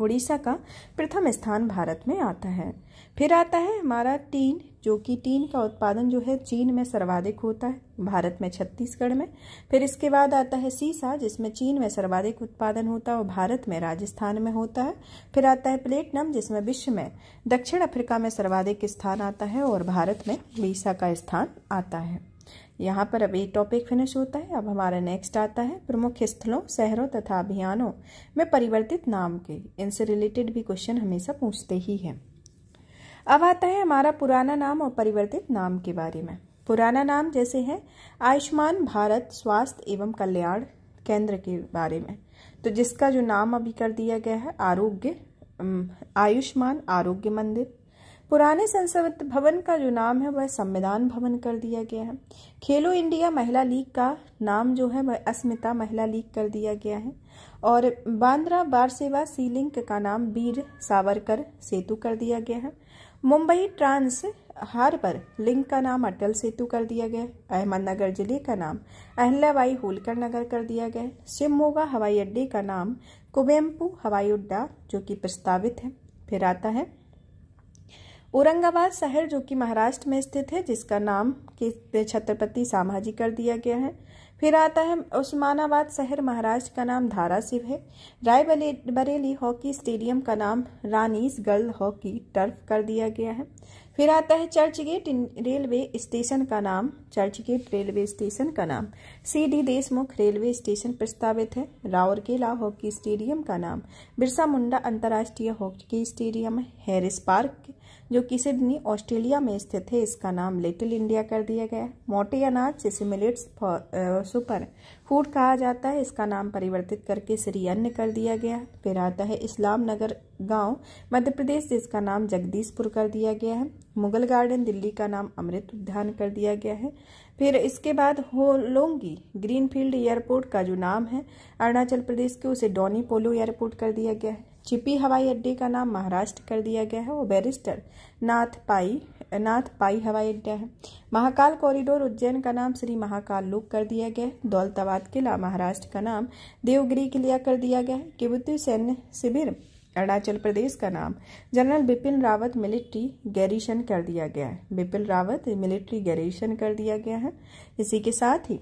उड़ीसा का प्रथम स्थान भारत में आता है फिर आता है हमारा टीन जो कि टीन का उत्पादन जो है चीन में सर्वाधिक होता है भारत में छत्तीसगढ़ में फिर इसके बाद आता है सीसा जिसमें चीन में सर्वाधिक उत्पादन होता है और भारत में राजस्थान में होता है फिर आता है प्लेटनम जिसमें विश्व में दक्षिण अफ्रीका में सर्वाधिक स्थान आता है और भारत में बीसा का स्थान आता है यहाँ पर अब ये टॉपिक फिनिश होता है अब हमारा नेक्स्ट आता है प्रमुख स्थलों शहरों तथा अभियानों में परिवर्तित नाम के इनसे रिलेटेड भी क्वेश्चन हमेशा पूछते ही हैं अब आता है हमारा पुराना नाम और परिवर्तित नाम के बारे में पुराना नाम जैसे है आयुष्मान भारत स्वास्थ्य एवं कल्याण केंद्र के बारे में तो जिसका जो नाम अभी कर दिया गया है आरोग्य आयुष्मान आरोग्य मंदिर पुराने संसद भवन का जो नाम है वह संविधान भवन कर दिया गया है खेलो इंडिया महिला लीग का नाम जो है वह अस्मिता महिला लीग कर दिया गया है और बांद्रा बार सेवा का नाम वीर सावरकर सेतु कर दिया गया है मुंबई ट्रांस हार्बर लिंक का नाम अटल सेतु कर दिया गया अहमदनगर जिले का नाम अहल्याबाई होलकर नगर कर दिया गया शिवमोगा हवाई अड्डे का नाम कुबेम्पू हवाई अड्डा जो कि प्रस्तावित है फिर आता है औरंगाबाद शहर जो कि महाराष्ट्र में स्थित है जिसका नाम के छत्रपति सामाजी कर दिया गया है फिर आता है उस्मानाबाद शहर महाराष्ट्र का नाम धारा शिव है राय बरेली हॉकी स्टेडियम का नाम रानीस गर्ल हॉकी टर्फ कर दिया गया है फिर आता है चर्चगेट रेलवे स्टेशन का नाम चर्चगेट रेलवे स्टेशन का नाम C D Deshmukh railway station प्रस्तावित है रावरकेला हॉकी स्टेडियम का नाम बिरसा मुंडा अंतर्राष्ट्रीय हॉकी स्टेडियम हैरिस पार्क जो सिडनी ऑस्ट्रेलिया में स्थित है इसका नाम लिटिल इंडिया कर दिया गया मोटे अनाज जिसे मिलेट्स सुपर फूड कहा जाता है इसका नाम परिवर्तित करके श्रीअन्न कर दिया गया फिर आता है इस्लाम नगर गांव मध्य प्रदेश जिसका नाम जगदीशपुर कर दिया गया है मुगल गार्डन दिल्ली का नाम अमृत उद्यान कर दिया गया है फिर इसके बाद होलोंगी ग्रीनफील्ड एयरपोर्ट का जो नाम है अरुणाचल प्रदेश के उसे डोनी पोलो एयरपोर्ट कर दिया गया है चिपी हवाई अड्डे का नाम महाराष्ट्र कर दिया गया है और बैरिस्टर नाथ पाई नाथ पाई हवाई अड्डा है महाकाल कॉरिडोर उज्जैन का नाम श्री महाकाल लोक कर दिया गया है दौलताबाद किला महाराष्ट्र का नाम देवगिरी किला कर दिया गया है किबुती सैन्य शिविर अरुणाचल प्रदेश का नाम general Bipin Rawat military garrison कर दिया गया है बिपिन रावत मिलिट्री गैरिशन कर दिया गया है इसी के साथ ही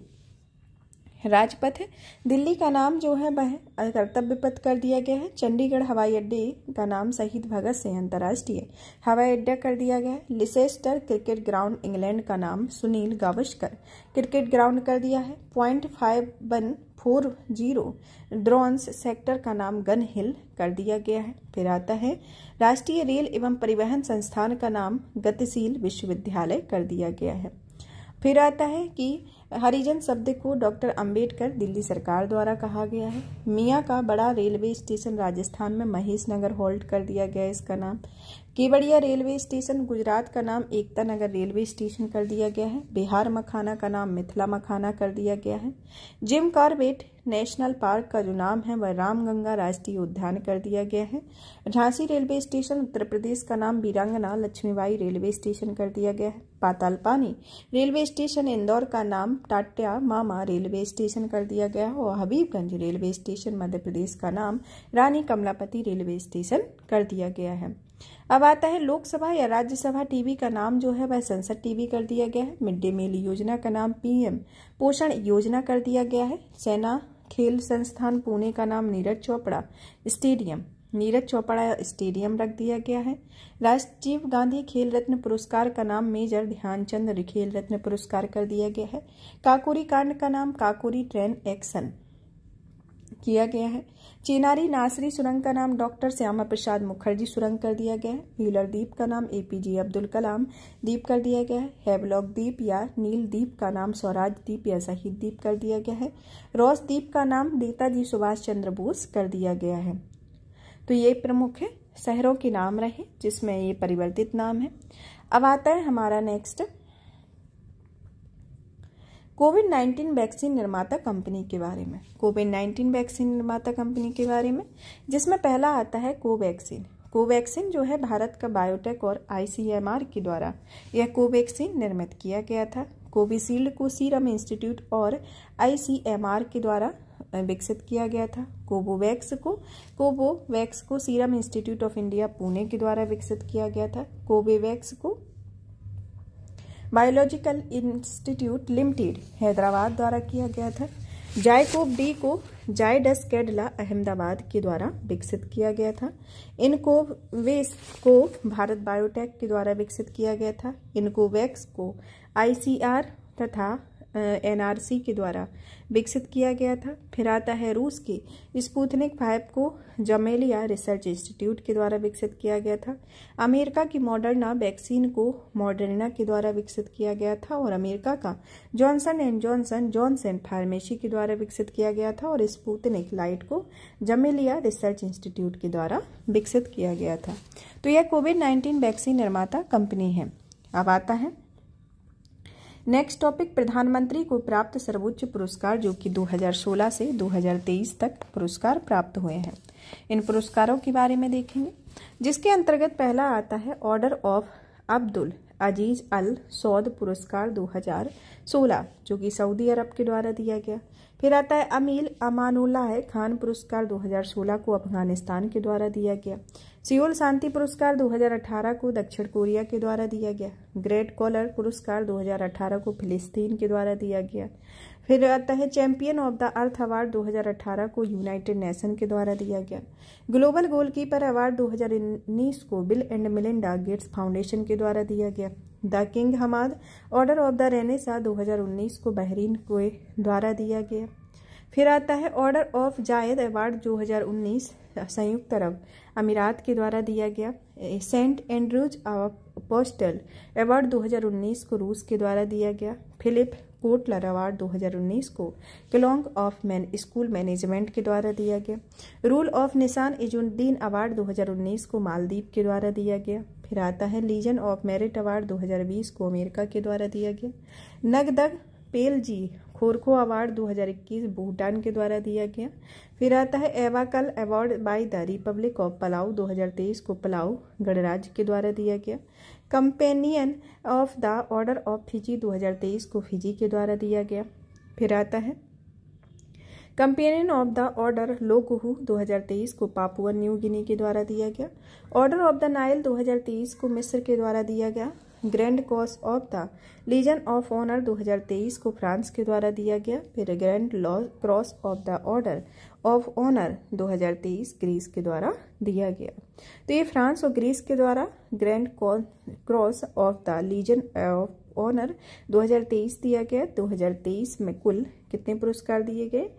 राजपथ है दिल्ली का नाम जो है वह कर्तव्य पथ कर दिया गया है चंडीगढ़ हवाई अड्डे का नाम शहीद भगत सिंह अंतर्राष्ट्रीय हवाई अड्डा कर दिया गया है लिसेस्टर क्रिकेट ग्राउंड इंग्लैंड का नाम सुनील गावस्कर क्रिकेट ग्राउंड कर दिया है point five one four zero drones sector का नाम गन हिल कर दिया गया है फिर आता है राष्ट्रीय रेल एवं परिवहन संस्थान का नाम गतिशील विश्वविद्यालय कर दिया गया है फिर आता है कि हरिजन शब्द को डॉक्टर अंबेडकर दिल्ली सरकार द्वारा कहा गया है मियाँ का बड़ा रेलवे स्टेशन राजस्थान में महेश नगर होल्ड कर दिया गया इसका नाम केवड़िया रेलवे स्टेशन गुजरात का नाम एकता नगर रेलवे स्टेशन कर दिया गया है बिहार मखाना का नाम मिथिला मखाना कर दिया गया है जिम कार्बेट नेशनल पार्क का जो नाम है वह रामगंगा राष्ट्रीय उद्यान कर दिया गया है झांसी रेलवे स्टेशन उत्तर प्रदेश का नाम बीरांगना लक्ष्मीबाई रेलवे स्टेशन कर दिया गया है पातालपानी रेलवे स्टेशन इंदौर का नाम टाट्या मामा रेलवे स्टेशन कर दिया गया है और हबीबगंज रेलवे स्टेशन मध्य प्रदेश का नाम रानी कमलापति रेलवे स्टेशन कर दिया गया है अब आता है लोकसभा या राज्यसभा टीवी का नाम जो है वह संसद टीवी कर दिया गया है मिड डे मील योजना का नाम पीएम पोषण योजना कर दिया गया है सेना खेल संस्थान पुणे का नाम नीरज चोपड़ा स्टेडियम नीरज चोपड़ा स्टेडियम रख दिया गया है राजीव गांधी खेल रत्न पुरस्कार का नाम मेजर ध्यानचंद खेल रत्न पुरस्कार कर दिया गया है काकोरी कांड का नाम काकोरी ट्रेन एक्शन किया गया है चेनारी नासरी सुरंग का नाम डॉक्टर श्यामा प्रसाद मुखर्जी सुरंग कर दिया गया है नीलर दीप का नाम एपीजे अब्दुल कलाम दीप कर दिया गया है हेबलॉक द्वीप या नील दीप का नाम स्वराज दीप या शहीद दीप कर दिया गया है रोस दीप का नाम नेताजी सुभाष चंद्र बोस कर दिया गया है तो ये प्रमुख शहरों के नाम रहे जिसमें ये परिवर्तित नाम है अब आता है हमारा नेक्स्ट कोविड 19 वैक्सीन निर्माता कंपनी के बारे में कोविड 19 वैक्सीन निर्माता कंपनी के बारे में जिसमें पहला आता है कोवैक्सीन कोवैक्सीन जो है भारत का बायोटेक और आईसीएमआर के द्वारा यह कोवैक्सीन निर्मित किया गया था कोविशील्ड को सीरम इंस्टीट्यूट और आईसीएमआर के द्वारा विकसित किया गया था कोवोवैक्स को कोवोवैक्स को Serum Institute of India Pune के द्वारा विकसित किया गया था कोवेवैक्स को बायोलॉजिकल इंस्टीट्यूट लिमिटेड हैदराबाद द्वारा किया गया था जायकोब डी को जायडस कैडला अहमदाबाद के द्वारा विकसित किया गया था इनको वेस को भारत बायोटेक के द्वारा विकसित किया गया था इनको वैक्स को आईसीआर तथा एनआरसी के द्वारा विकसित किया गया था फिर आता है रूस के स्पूतनिक फाइव को जमेलिया रिसर्च इंस्टीट्यूट के द्वारा विकसित किया गया था अमेरिका की मॉडर्ना वैक्सीन को मॉडर्ना के द्वारा विकसित किया गया था और अमेरिका का Johnson and Johnson Johnson pharmacy के द्वारा विकसित किया गया था और स्पूतनिक लाइट को जमेलिया रिसर्च इंस्टीट्यूट के द्वारा विकसित किया गया था तो यह कोविड नाइन्टीन वैक्सीन निर्माता कंपनी है अब आता है नेक्स्ट टॉपिक प्रधानमंत्री को प्राप्त सर्वोच्च पुरस्कार जो कि 2016 से 2023 तक पुरस्कार प्राप्त हुए हैं इन पुरस्कारों के बारे में देखेंगे जिसके अंतर्गत पहला आता है order of Abdul Aziz Al Saud पुरस्कार 2016 जो कि सऊदी अरब के द्वारा दिया गया फिर आता है अमील अमानुल्लाह खान पुरस्कार 2016 को अफगानिस्तान के द्वारा दिया गया सियोल शांति पुरस्कार 2018 को दक्षिण कोरिया के द्वारा दिया गया ग्रेट कॉलर पुरस्कार 2018 को फिलिस्तीन के द्वारा दिया गया फिर आता है champion of the earth award 2018 को यूनाइटेड नेशन के द्वारा दिया गया ग्लोबल गोलकीपर अवार्ड 2019 को Bill and Melinda Gates foundation के द्वारा दिया गया the king Hamad order of the Renaissance 2019 को बहरीन के द्वारा दिया गया फिर आता है ऑर्डर ऑफ जायद अवार्ड 2019 संयुक्त अरब अमीरात के द्वारा दिया गया सेंट एंड्रूज पोस्टल अवार्ड 2019 को रूस के द्वारा दिया गया फिलिप कोटलर अवार्ड 2019 को Kellogg of man school management के द्वारा दिया गया रूल ऑफ निशान इजुद्दीन अवार्ड 2019 को मालदीप के द्वारा दिया गया फिर आता है लीजन ऑफ मेरिट अवार्ड 2020 को अमेरिका के द्वारा दिया गया नगदग पेल जी खोरखो अवार्ड 2021 भूटान के द्वारा दिया गया फिर आता है Ebakl award by the republic of Palau 2023 को पलाऊ गणराज्य के द्वारा दिया गया companion of the order of Fiji 2023 को फिजी के द्वारा दिया गया फिर आता है companion of the order Logohu 2023 को पापुआ न्यू गिनी के द्वारा दिया गया ऑर्डर ऑफ द नाइल 2023 को मिस्र के द्वारा दिया गया grand cross of the legion of honour 2023 को फ्रांस के द्वारा दिया गया फिर grand cross of the order of honour 2023 Greece के द्वारा दिया गया तो ये फ्रांस और ग्रीस के द्वारा grand cross of the legion of honour 2023 दिया गया 2023 में कुल कितने पुरस्कार दिए गए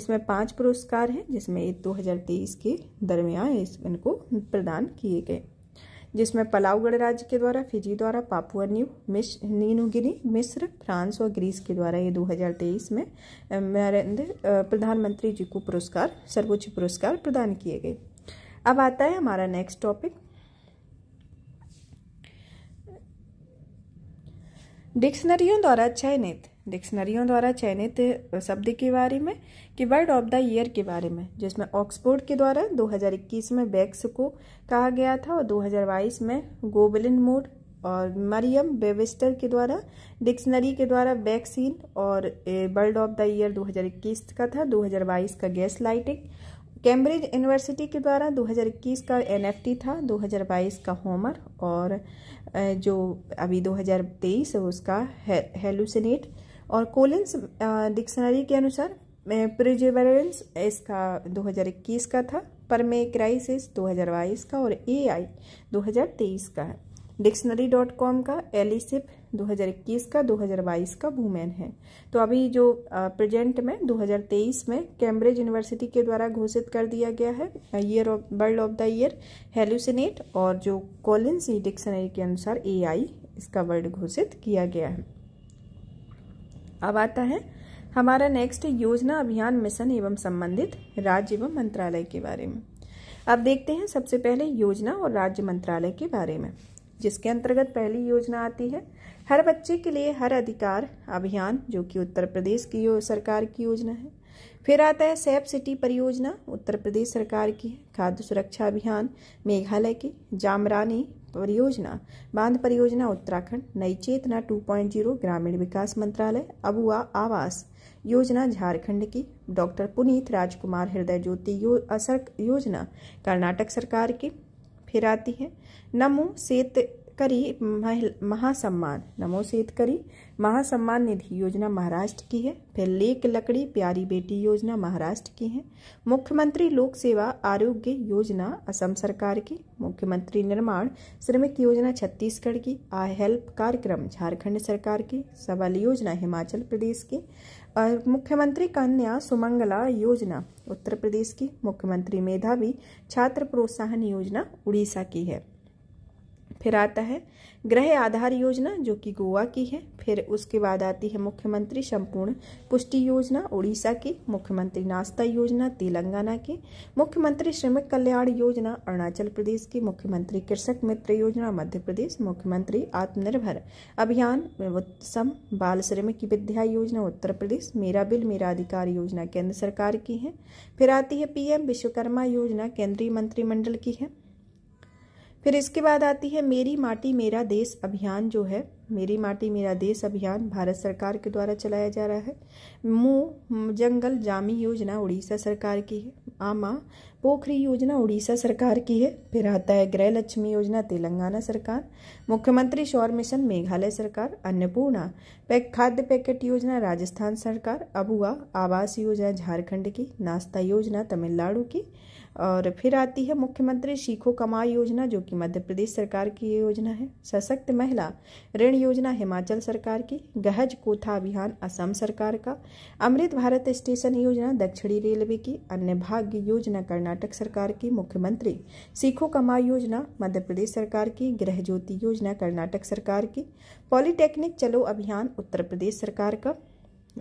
इसमें पांच पुरस्कार हैं जिसमें 2023 के दरमियान इनको प्रदान किए गए जिसमें पलाऊ गणराज्य के द्वारा फिजी द्वारा पापुआ न्यू मिश नीनुगिनी मिस्र फ्रांस और ग्रीस के द्वारा ये 2023 में नरेंद्र प्रधानमंत्री जी को पुरस्कार सर्वोच्च पुरस्कार प्रदान किए गए अब आता है हमारा नेक्स्ट टॉपिक डिक्शनरियों द्वारा चयनित डिक्शनरियों द्वारा चयनित शब्द के बारे में कि वर्ड ऑफ द ईयर के बारे में जिसमें ऑक्सफोर्ड के द्वारा 2021 में बैक्स को कहा गया था और 2022 में गोबलिन मोड और मरियम बेविस्टर के द्वारा डिक्शनरी के द्वारा वैक्सीन और वर्ल्ड ऑफ द ईयर 2021 का था 2022 का गैस लाइटिंग कैम्ब्रिज यूनिवर्सिटी के द्वारा 2021 का एनएफटी था 2022 का होमर और जो अभी 2023 उसका हेलुसिनेट है, और कोलिंस डिक्शनरी के अनुसार प्रिजेवरेंस इसका 2021 का था पर मे क्राइसिस दो का और ए आई 2023 का है डिक्शनरी डॉट कॉम का एलिसिप 2021 का 2022 का वुमेन है तो अभी जो प्रेजेंट में 2023 में कैम्ब्रिज यूनिवर्सिटी के द्वारा घोषित कर दिया गया है year of word of the year hallucinate और जो कॉलिन्स डिक्शनरी के अनुसार ए आई इसका वर्ड घोषित किया गया है अब आता है हमारा नेक्स्ट योजना अभियान मिशन एवं संबंधित राज्य एवं मंत्रालय के बारे में अब देखते हैं सबसे पहले योजना और राज्य मंत्रालय के बारे में जिसके अंतर्गत पहली योजना आती है हर बच्चे के लिए हर अधिकार अभियान जो कि उत्तर प्रदेश की सरकार की योजना है फिर आता है सेफ सिटी परियोजना उत्तर प्रदेश सरकार की खाद्य सुरक्षा अभियान मेघालय की जामरानी परियोजना बांध परियोजना उत्तराखंड नई चेतना 2.0 ग्रामीण विकास मंत्रालय अबुआ आवास योजना झारखंड की डॉक्टर पुनीत राजकुमार हृदय ज्योति यो, असर योजना कर्नाटक सरकार की फिर आती है नमो सेत करी महासम्मान नमो सेत करी महासम्मान निधि योजना महाराष्ट्र की है फिर लेक लकड़ी प्यारी बेटी योजना महाराष्ट्र की है मुख्यमंत्री लोक सेवा आरोग्य योजना असम सरकार की मुख्यमंत्री निर्माण श्रमिक योजना छत्तीसगढ़ की आ हेल्प कार्यक्रम झारखंड सरकार की सबल योजना हिमाचल प्रदेश की और मुख्यमंत्री कन्या सुमंगला योजना उत्तर प्रदेश की मुख्यमंत्री मेधावी छात्र प्रोत्साहन योजना उड़ीसा की है फिर आता है गृह आधार योजना जो कि गोवा की है फिर उसके बाद आती है मुख्यमंत्री संपूर्ण पुष्टि योजना उड़ीसा की मुख्यमंत्री नाश्ता योजना तेलंगाना की मुख्यमंत्री श्रमिक कल्याण योजना अरुणाचल प्रदेश की मुख्यमंत्री कृषक मित्र योजना मध्य प्रदेश मुख्यमंत्री आत्मनिर्भर अभियान सम बाल श्रमिक विद्या योजना उत्तर प्रदेश मेरा बिल मेरा अधिकार योजना केंद्र सरकार की है फिर आती है पीएम विश्वकर्मा योजना केंद्रीय मंत्रिमंडल की है फिर इसके बाद आती है मेरी माटी मेरा देश अभियान जो है मेरी माटी मेरा देश अभियान भारत सरकार के द्वारा चलाया जा रहा है मुँह जंगल जामी योजना उड़ीसा सरकार की है आमा पोखरी योजना उड़ीसा सरकार की है फिर आता है गृह लक्ष्मी योजना तेलंगाना सरकार मुख्यमंत्री शौर मिशन मेघालय सरकार अन्नपूर्णा पैक खाद्य पैकेट योजना राजस्थान सरकार अबुआ आवास योजना झारखंड की नाश्ता योजना तमिलनाडु की और फिर आती है मुख्यमंत्री सीखो कमाई योजना जो कि मध्य प्रदेश सरकार की ये योजना है सशक्त महिला ऋण योजना हिमाचल सरकार की गहज कोथा अभियान असम सरकार का अमृत भारत स्टेशन योजना दक्षिणी रेलवे की अन्य भाग्य योजना कर्नाटक सरकार की मुख्यमंत्री सीखो कमाई योजना मध्य प्रदेश सरकार की गृह ज्योति योजना कर्नाटक सरकार की पॉलीटेक्निक चलो अभियान उत्तर प्रदेश सरकार का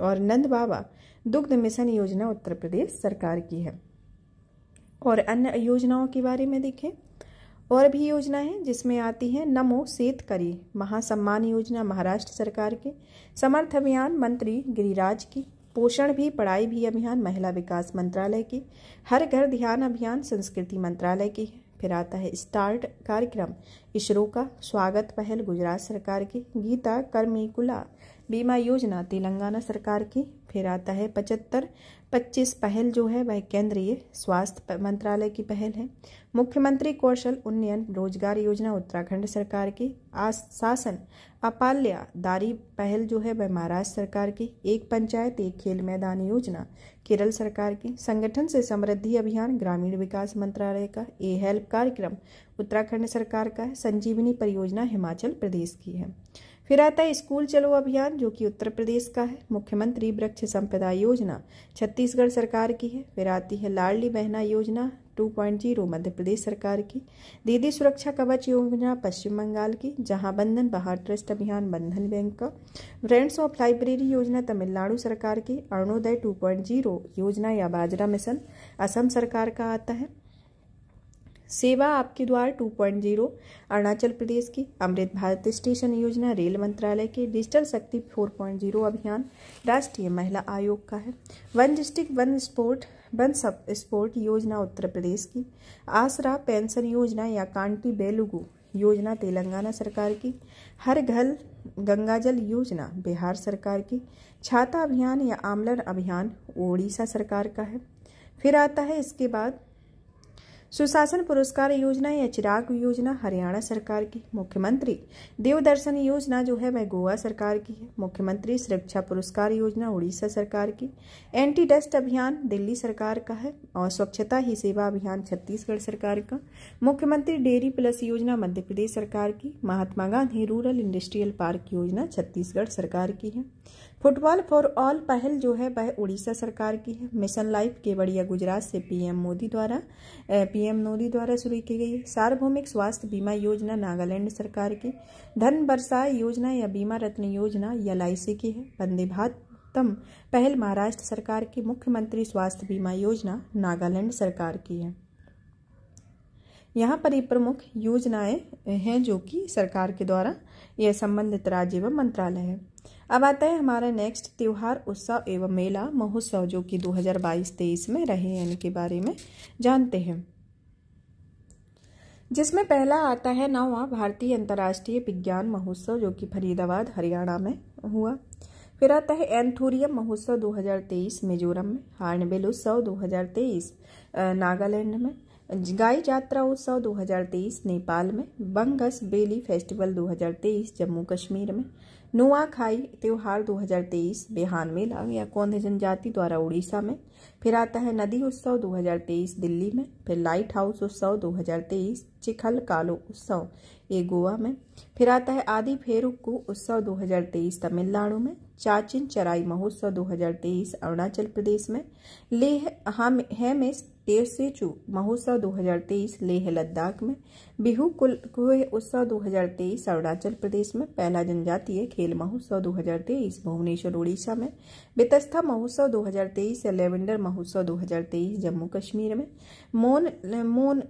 और नंद बाबा दुग्ध मिशन योजना उत्तर प्रदेश सरकार की है और अन्य योजनाओं के बारे में देखें और भी योजना है जिसमें आती है नमो सेत करी महासम्मान योजना महाराष्ट्र सरकार के समर्थ अभियान मंत्री गिरिराज की पोषण भी पढ़ाई भी अभियान महिला विकास मंत्रालय की हर घर ध्यान अभियान संस्कृति मंत्रालय की है फिर आता है स्टार्ट कार्यक्रम इसरो का स्वागत पहल गुजरात सरकार की गीता कर्मिकुला बीमा योजना तेलंगाना सरकार की फिर आता है पचहत्तर पच्चीस पहल जो है वह केंद्रीय स्वास्थ्य मंत्रालय की पहल है मुख्यमंत्री कौशल उन्नयन रोजगार योजना उत्तराखंड सरकार की शासन दारी पहल जो है वह महाराष्ट्र सरकार की एक पंचायत एक खेल मैदान योजना केरल सरकार की संगठन से समृद्धि अभियान ग्रामीण विकास मंत्रालय का ए हेल्प कार्यक्रम उत्तराखंड सरकार का संजीवनी परियोजना हिमाचल प्रदेश की है फिर आता है स्कूल चलो अभियान जो कि उत्तर प्रदेश का है मुख्यमंत्री वृक्ष संपदा योजना छत्तीसगढ़ सरकार की है फिर आती है लाडली बहना योजना 2.0 मध्य प्रदेश सरकार की दीदी सुरक्षा कवच योजना पश्चिम बंगाल की जहां बंधन बहार ट्रस्ट अभियान बंधन बैंक का फ्रेंड्स ऑफ लाइब्रेरी योजना तमिलनाडु सरकार की अरुणोदय 2.0 योजना या बाजरा मिशन असम सरकार का आता है सेवा आपके द्वार 2.0 अरुणाचल प्रदेश की अमृत भारत स्टेशन योजना रेल मंत्रालय के डिजिटल शक्ति 4.0 अभियान राष्ट्रीय महिला आयोग का है one district one sport one sub sport योजना उत्तर प्रदेश की आसरा पेंशन योजना या कांटी बेलुगु योजना तेलंगाना सरकार की हर घर गंगा जल योजना बिहार सरकार की छाता अभियान या आमलन अभियान ओडिशा सरकार का है फिर आता है इसके बाद सुशासन पुरस्कार योजना या चिराग योजना हरियाणा सरकार की मुख्यमंत्री देवदर्शन योजना जो है वह गोवा सरकार की है मुख्यमंत्री सुरक्षा पुरस्कार योजना उड़ीसा सरकार की एंटी डस्ट अभियान दिल्ली सरकार का है और स्वच्छता ही सेवा अभियान छत्तीसगढ़ सरकार का मुख्यमंत्री डेयरी प्लस योजना मध्य प्रदेश सरकार की Mahatma Gandhi rural industrial park योजना छत्तीसगढ़ सरकार की है फुटबॉल फॉर ऑल पहल जो है वह उड़ीसा सरकार की है मिशन लाइफ केवड़िया गुजरात से पीएम मोदी द्वारा पीएम मोदी द्वारा शुरू की गई सार्वभौमिक स्वास्थ्य बीमा योजना नागालैंड सरकार की धन बरसाए योजना या बीमा रत्न योजना एल की है वंदे भारत तम पहल महाराष्ट्र सरकार की मुख्यमंत्री स्वास्थ्य बीमा योजना नागालैंड सरकार की है यहाँ पर ये प्रमुख योजनाएं हैं जो कि सरकार के द्वारा यह संबंधित राज्य एवं मंत्रालय है अब आता है हमारा नेक्स्ट त्यौहार उत्सव एवं मेला महोत्सव जो कि 2022-23 में रहे हैं इनके बारे में जानते हैं जिसमें पहला आता है नौवा भारतीय अंतर्राष्ट्रीय विज्ञान महोत्सव जो कि फरीदाबाद हरियाणा में हुआ फिर आता है एंथोरियम महोत्सव 2023 मिजोरम में हार्नबिल उत्सव 2023 नागालैंड में गाय यात्रा उत्सव 2023 नेपाल में बंगस बेली फेस्टिवल 2023 जम्मू कश्मीर में नुआखाई त्यौहार 2023 बिहार मेला लाग या कौंधे जनजाति द्वारा उड़ीसा में फिर आता है नदी उत्सव 2023 दिल्ली में फिर लाइट हाउस उत्सव 2023 चिखल कालो उत्सव ये गोवा में फिर आता है आदि फेरुक् उत्सव 2023 तमिलनाडु में चाचिन चराई महोत्सव 2023 अरुणाचल प्रदेश में लेह हेमेस चू महोत्सव 2023 लेह लद्दाख में बिहू कुह उत्सव 2023 अरुणाचल प्रदेश में पहला जनजातीय खेल महोत्सव 2023 भुवनेश्वर उड़ीसा में बेतस्था महोत्सव 2023 लेवेंडर महोत्सव 2023 जम्मू कश्मीर में मोन मोन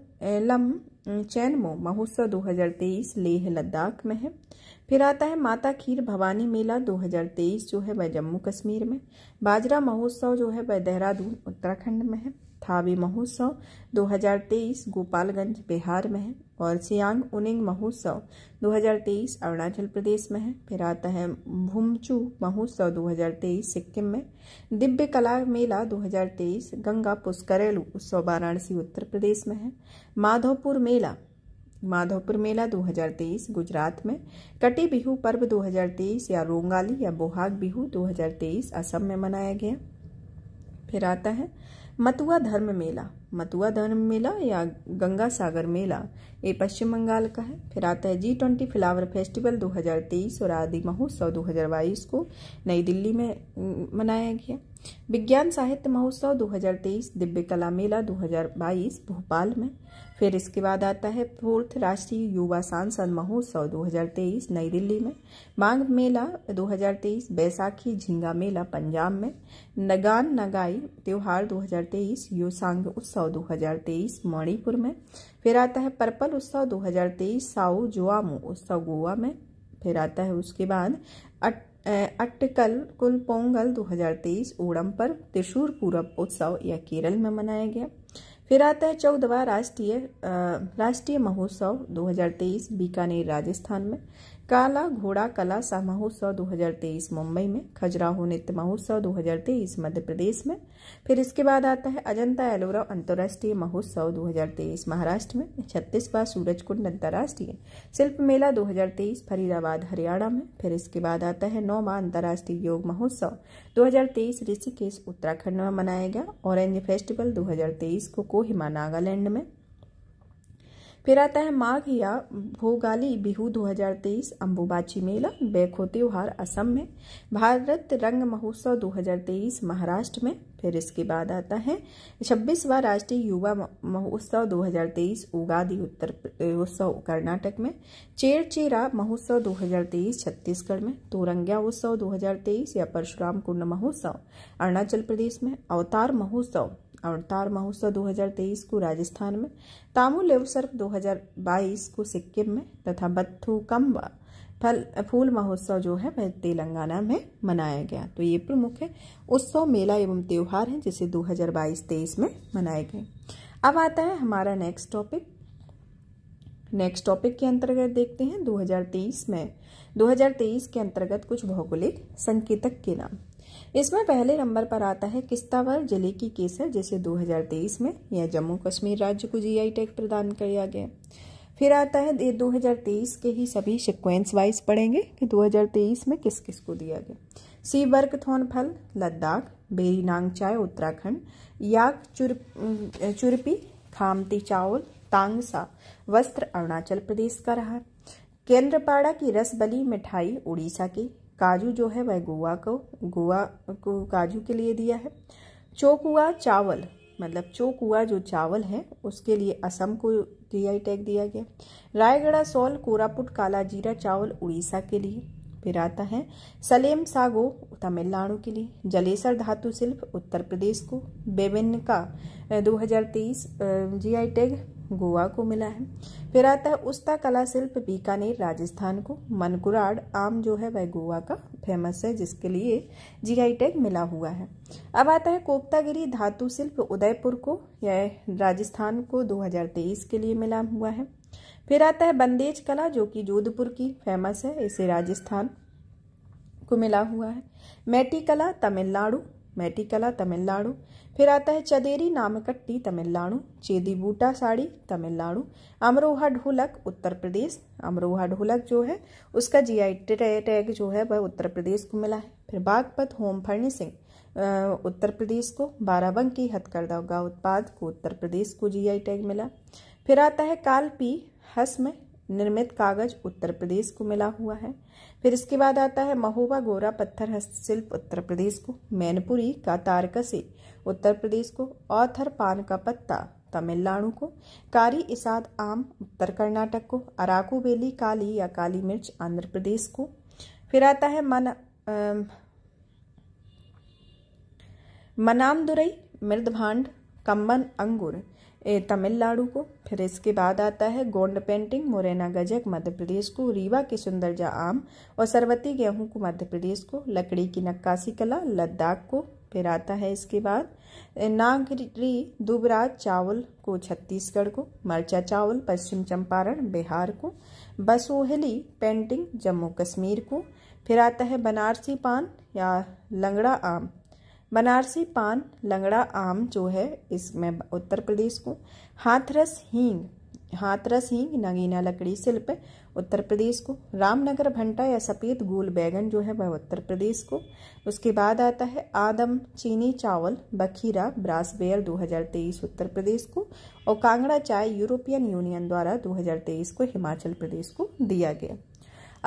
लम चैनमो महोत्सव 2023 लेह लद्दाख में है फिर आता है माता खीर भवानी मेला 2023 जो है वह जम्मू कश्मीर में बाजरा महोत्सव जो है वह देहरादून उत्तराखंड में है थावी महोत्सव 2023 गोपालगंज बिहार में है और सियांग उनिंग महोत्सव 2023 अरुणाचल प्रदेश में है फिर आता है भूमचू महोत्सव 2023 सिक्किम में दिव्य कला मेला 2023 गंगा पुष्करेलु उत्सव वाराणसी उत्तर प्रदेश में है माधोपुर मेला माधोपुर मेला 2023 गुजरात में कटी बिहू पर्व 2023 या रोंगाली या बोहाग बिहू 2023 असम में मनाया गया फिर आता है मतुआ धर्म मेला मतुआ धर्म मेला या गंगा सागर मेला ये पश्चिम बंगाल का है फिर आता है जी ट्वेंटी फ्लावर फेस्टिवल 2023 और आदि महोत्सव 2022 को नई दिल्ली में मनाया गया विज्ञान साहित्य महोत्सव 2023 दिव्य कला मेला 2022 भोपाल में फिर इसके बाद आता है फोर्थ राष्ट्रीय युवा सांसद महोत्सव 2023 नई दिल्ली में मांग मेला 2023 बैसाखी झींगा मेला पंजाब में नगान नगाई त्योहार 2023 योसांग उत्सव 2023 मणिपुर में फिर आता है पर्पल उत्सव 2023 साउ जुआमू उत्सव गोवा में फिर आता है उसके बाद अट्टकल कुल पोंगल 2023 ओणम पर त्रिशूर पूरब उत्सव या केरल में मनाया गया फिर आता है चौदवा राष्ट्रीय राष्ट्रीय महोत्सव 2023 बीकानेर राजस्थान में काला घोड़ा कला सा महोत्सव 2023 मुंबई में खजुराहो नृत्य महोत्सव 2023 मध्य प्रदेश में फिर इसके बाद आता है अजंता एलोरा अंतर्राष्ट्रीय महोत्सव 2023 महाराष्ट्र में छत्तीसवा कुंड अंतर्राष्ट्रीय शिल्प मेला 2023 फरीदाबाद हरियाणा में फिर इसके बाद आता है नौवा अंतर्राष्ट्रीय योग महोत्सव दो ऋषिकेश उत्तराखंड में मनाया गया ऑरेंज फेस्टिवल दो को कोहिमा नागालैंड में फिर आता है माघ या भोगाली बिहू 2023 अम्बुबाची मेला बैखो त्योहार असम में भारत रंग महोत्सव 2023 महाराष्ट्र में फिर इसके बाद आता है छब्बीसवा राष्ट्रीय युवा महोत्सव 2023 उगादी उत्तर उत्सव कर्नाटक में चेरचेरा महोत्सव 2023 छत्तीसगढ़ में तोरंग्या उत्सव 2023 या परशुराम कुंड महोत्सव अरुणाचल प्रदेश में अवतार महोत्सव और तार महोत्सव 2023 को राजस्थान में तामुल एवं सर्प 2022 को सिक्किम में तथा बत्थू कम्बा फल फूल महोत्सव जो है वह तेलंगाना में मनाया गया तो ये प्रमुख है उत्सव मेला एवं त्यौहार हैं जिसे 2022-23 में मनाए गए अब आता है हमारा नेक्स्ट टॉपिक नेक्स्ट टॉपिक के अंतर्गत देखते हैं 2023 में 2023 के अंतर्गत कुछ भौगोलिक संकेतक के नाम इसमें पहले नंबर पर आता है किस्तावर जिले की केसर जिसे 2023 में यह जम्मू कश्मीर राज्य को जीआई टैग प्रदान किया गया फिर आता है ये 2023 के ही सभी सिक्वेंस वाइज पढ़ेंगे कि 2023 में किस किस को दिया गया सी थोन फल लद्दाख बेरी नांग चाय उत्तराखंड याक चुर चुरपी खामती चावल तांगसा वस्त्र अरुणाचल प्रदेश का रहा केंद्रपाड़ा की रसबली मिठाई उड़ीसा की काजू जो है वह गोवा को गोवा को काजू के लिए दिया है चोकुआ चावल मतलब चौकुआ जो चावल है उसके लिए असम को जीआई टैग दिया गया रायगढ़ा सोल कोरापुट काला जीरा चावल उड़ीसा के लिए फिर आता है सलेम सागो तमिलनाडु के लिए जलेसर धातु शिल्प उत्तर प्रदेश को बेबिन का तेईस जी टैग गोवा को मिला है फिर आता है उस्ता कला शिल्प बीकानेर राजस्थान को मनकुराड आम जो है वह गोवा का फेमस है जिसके लिए जीआई टैग मिला हुआ है अब आता है कोप्तागिरी धातु शिल्प उदयपुर को यह राजस्थान को 2023 के लिए मिला हुआ है फिर आता है बंदेज कला जो कि जोधपुर की फेमस है इसे राजस्थान को मिला हुआ है मैटी कला तमिलनाडु मैटी कला तमिलनाडु फिर आता है चदेरी नामकट्टी तमिलनाडु चेदी बूटा साड़ी तमिलनाडु अमरोहा ढोलक उत्तर प्रदेश अमरोहा ढोलक जो है उसका जी आई टैग जो है वह उत्तर प्रदेश को मिला है फिर बागपत होम फर्निशिंग उत्तर प्रदेश को बाराबंकी हथकरदगा उत्पाद को उत्तर प्रदेश को जीआई टैग मिला फिर आता है कालपी हस्म निर्मित कागज उत्तर प्रदेश को मिला हुआ है फिर इसके बाद आता है महोबा गोरा पत्थर हस्तशिल्प उत्तर प्रदेश को मैनपुरी का तारकसी उत्तर प्रदेश को औथर पान का पत्ता तमिलनाडु को कारी इसाद आम उत्तर कर्नाटक को अराकू बेली काली या काली मिर्च आंध्र प्रदेश को फिर आता है मन मनामदुरई मृदभांड कम्बन अंगुर तमिलनाडु को फिर इसके बाद आता है गोंड पेंटिंग मुरैना गजक मध्य प्रदेश को रीवा के सुंदरजा आम और सरवती गेहूं को मध्य प्रदेश को लकड़ी की नक्काशी कला लद्दाख को फिर आता है इसके बाद नागरी दुबराज चावल को छत्तीसगढ़ को मर्चा चावल पश्चिम चंपारण बिहार को बसोहली पेंटिंग जम्मू कश्मीर को फिर आता है बनारसी पान या लंगड़ा आम बनारसी पान लंगड़ा आम जो है इसमें उत्तर प्रदेश को हाथरस हींग हाथरस हींग नगीना लकड़ी शिल्प उत्तर प्रदेश को रामनगर भंटा या सफ़ेद गोल बैगन जो है वह उत्तर प्रदेश को उसके बाद आता है आदम चीनी चावल बखीरा ब्रासबेयर 2023 उत्तर प्रदेश को और कांगड़ा चाय यूरोपियन यूनियन द्वारा 2023 को हिमाचल प्रदेश को दिया गया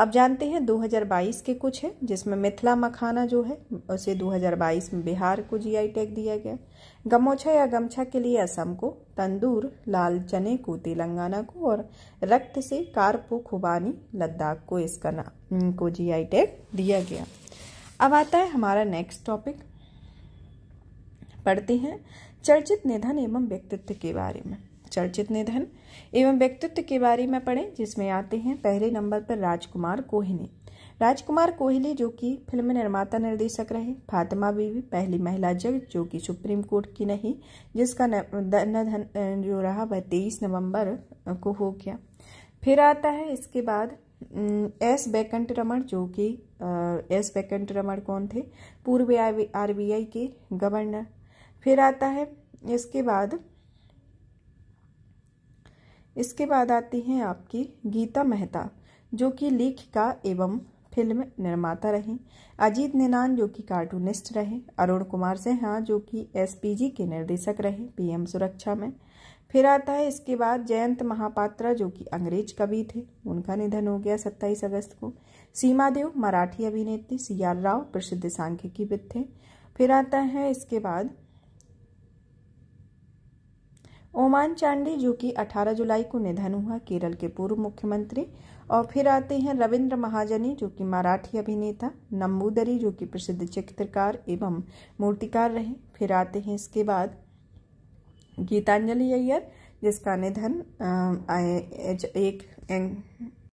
अब जानते हैं 2022 के कुछ हैं जिसमें मिथिला मखाना जो है उसे 2022 में बिहार को जीआई टैग दिया गया गमोछा या गमछा के लिए असम को तंदूर लाल चने को तेलंगाना को और रक्त से कारपो खुबानी लद्दाख को इसका नाम को जीआई टैग दिया गया अब आता है हमारा नेक्स्ट टॉपिक पढ़ते हैं चर्चित निधन एवं व्यक्तित्व के बारे में चर्चित निधन एवं व्यक्तित्व के बारे में पढ़ें जिसमें आते हैं पहले नंबर पर राजकुमार कोहली राजकुमार कोहली जो कि फिल्म निर्माता निर्देशक रहे फातिमा बीवी पहली महिला जज जो कि सुप्रीम कोर्ट की नहीं जिसका निधन जो रहा वह तेईस नवंबर को हो गया फिर आता है इसके बाद एस वेंकट रमण जो कि एस वेंकट रमण कौन थे पूर्व आरबीआई के गवर्नर फिर आता है इसके बाद इसके बाद आती हैं आपकी गीता मेहता जो कि लेखिका एवं फिल्म निर्माता रहे अजीत नेनान जो कि कार्टूनिस्ट रहे अरुण कुमार सिन्हा जो कि एसपीजी के निर्देशक रहे पीएम सुरक्षा में फिर आता है इसके बाद जयंत महापात्रा जो कि अंग्रेज कवि थे उनका निधन हो गया 27 अगस्त को सीमा देव मराठी अभिनेत्री सी आर राव प्रसिद्ध सांख्यिकीविद थे फिर आता है इसके बाद ओमान चांडी जो कि 18 जुलाई को निधन हुआ केरल के पूर्व मुख्यमंत्री और फिर आते हैं रविंद्र महाजनी जो कि मराठी अभिनेता नम्बूदरी जो कि प्रसिद्ध चित्रकार एवं मूर्तिकार रहे फिर आते हैं इसके बाद गीतांजलि अय्यर जिसका निधन आ, एक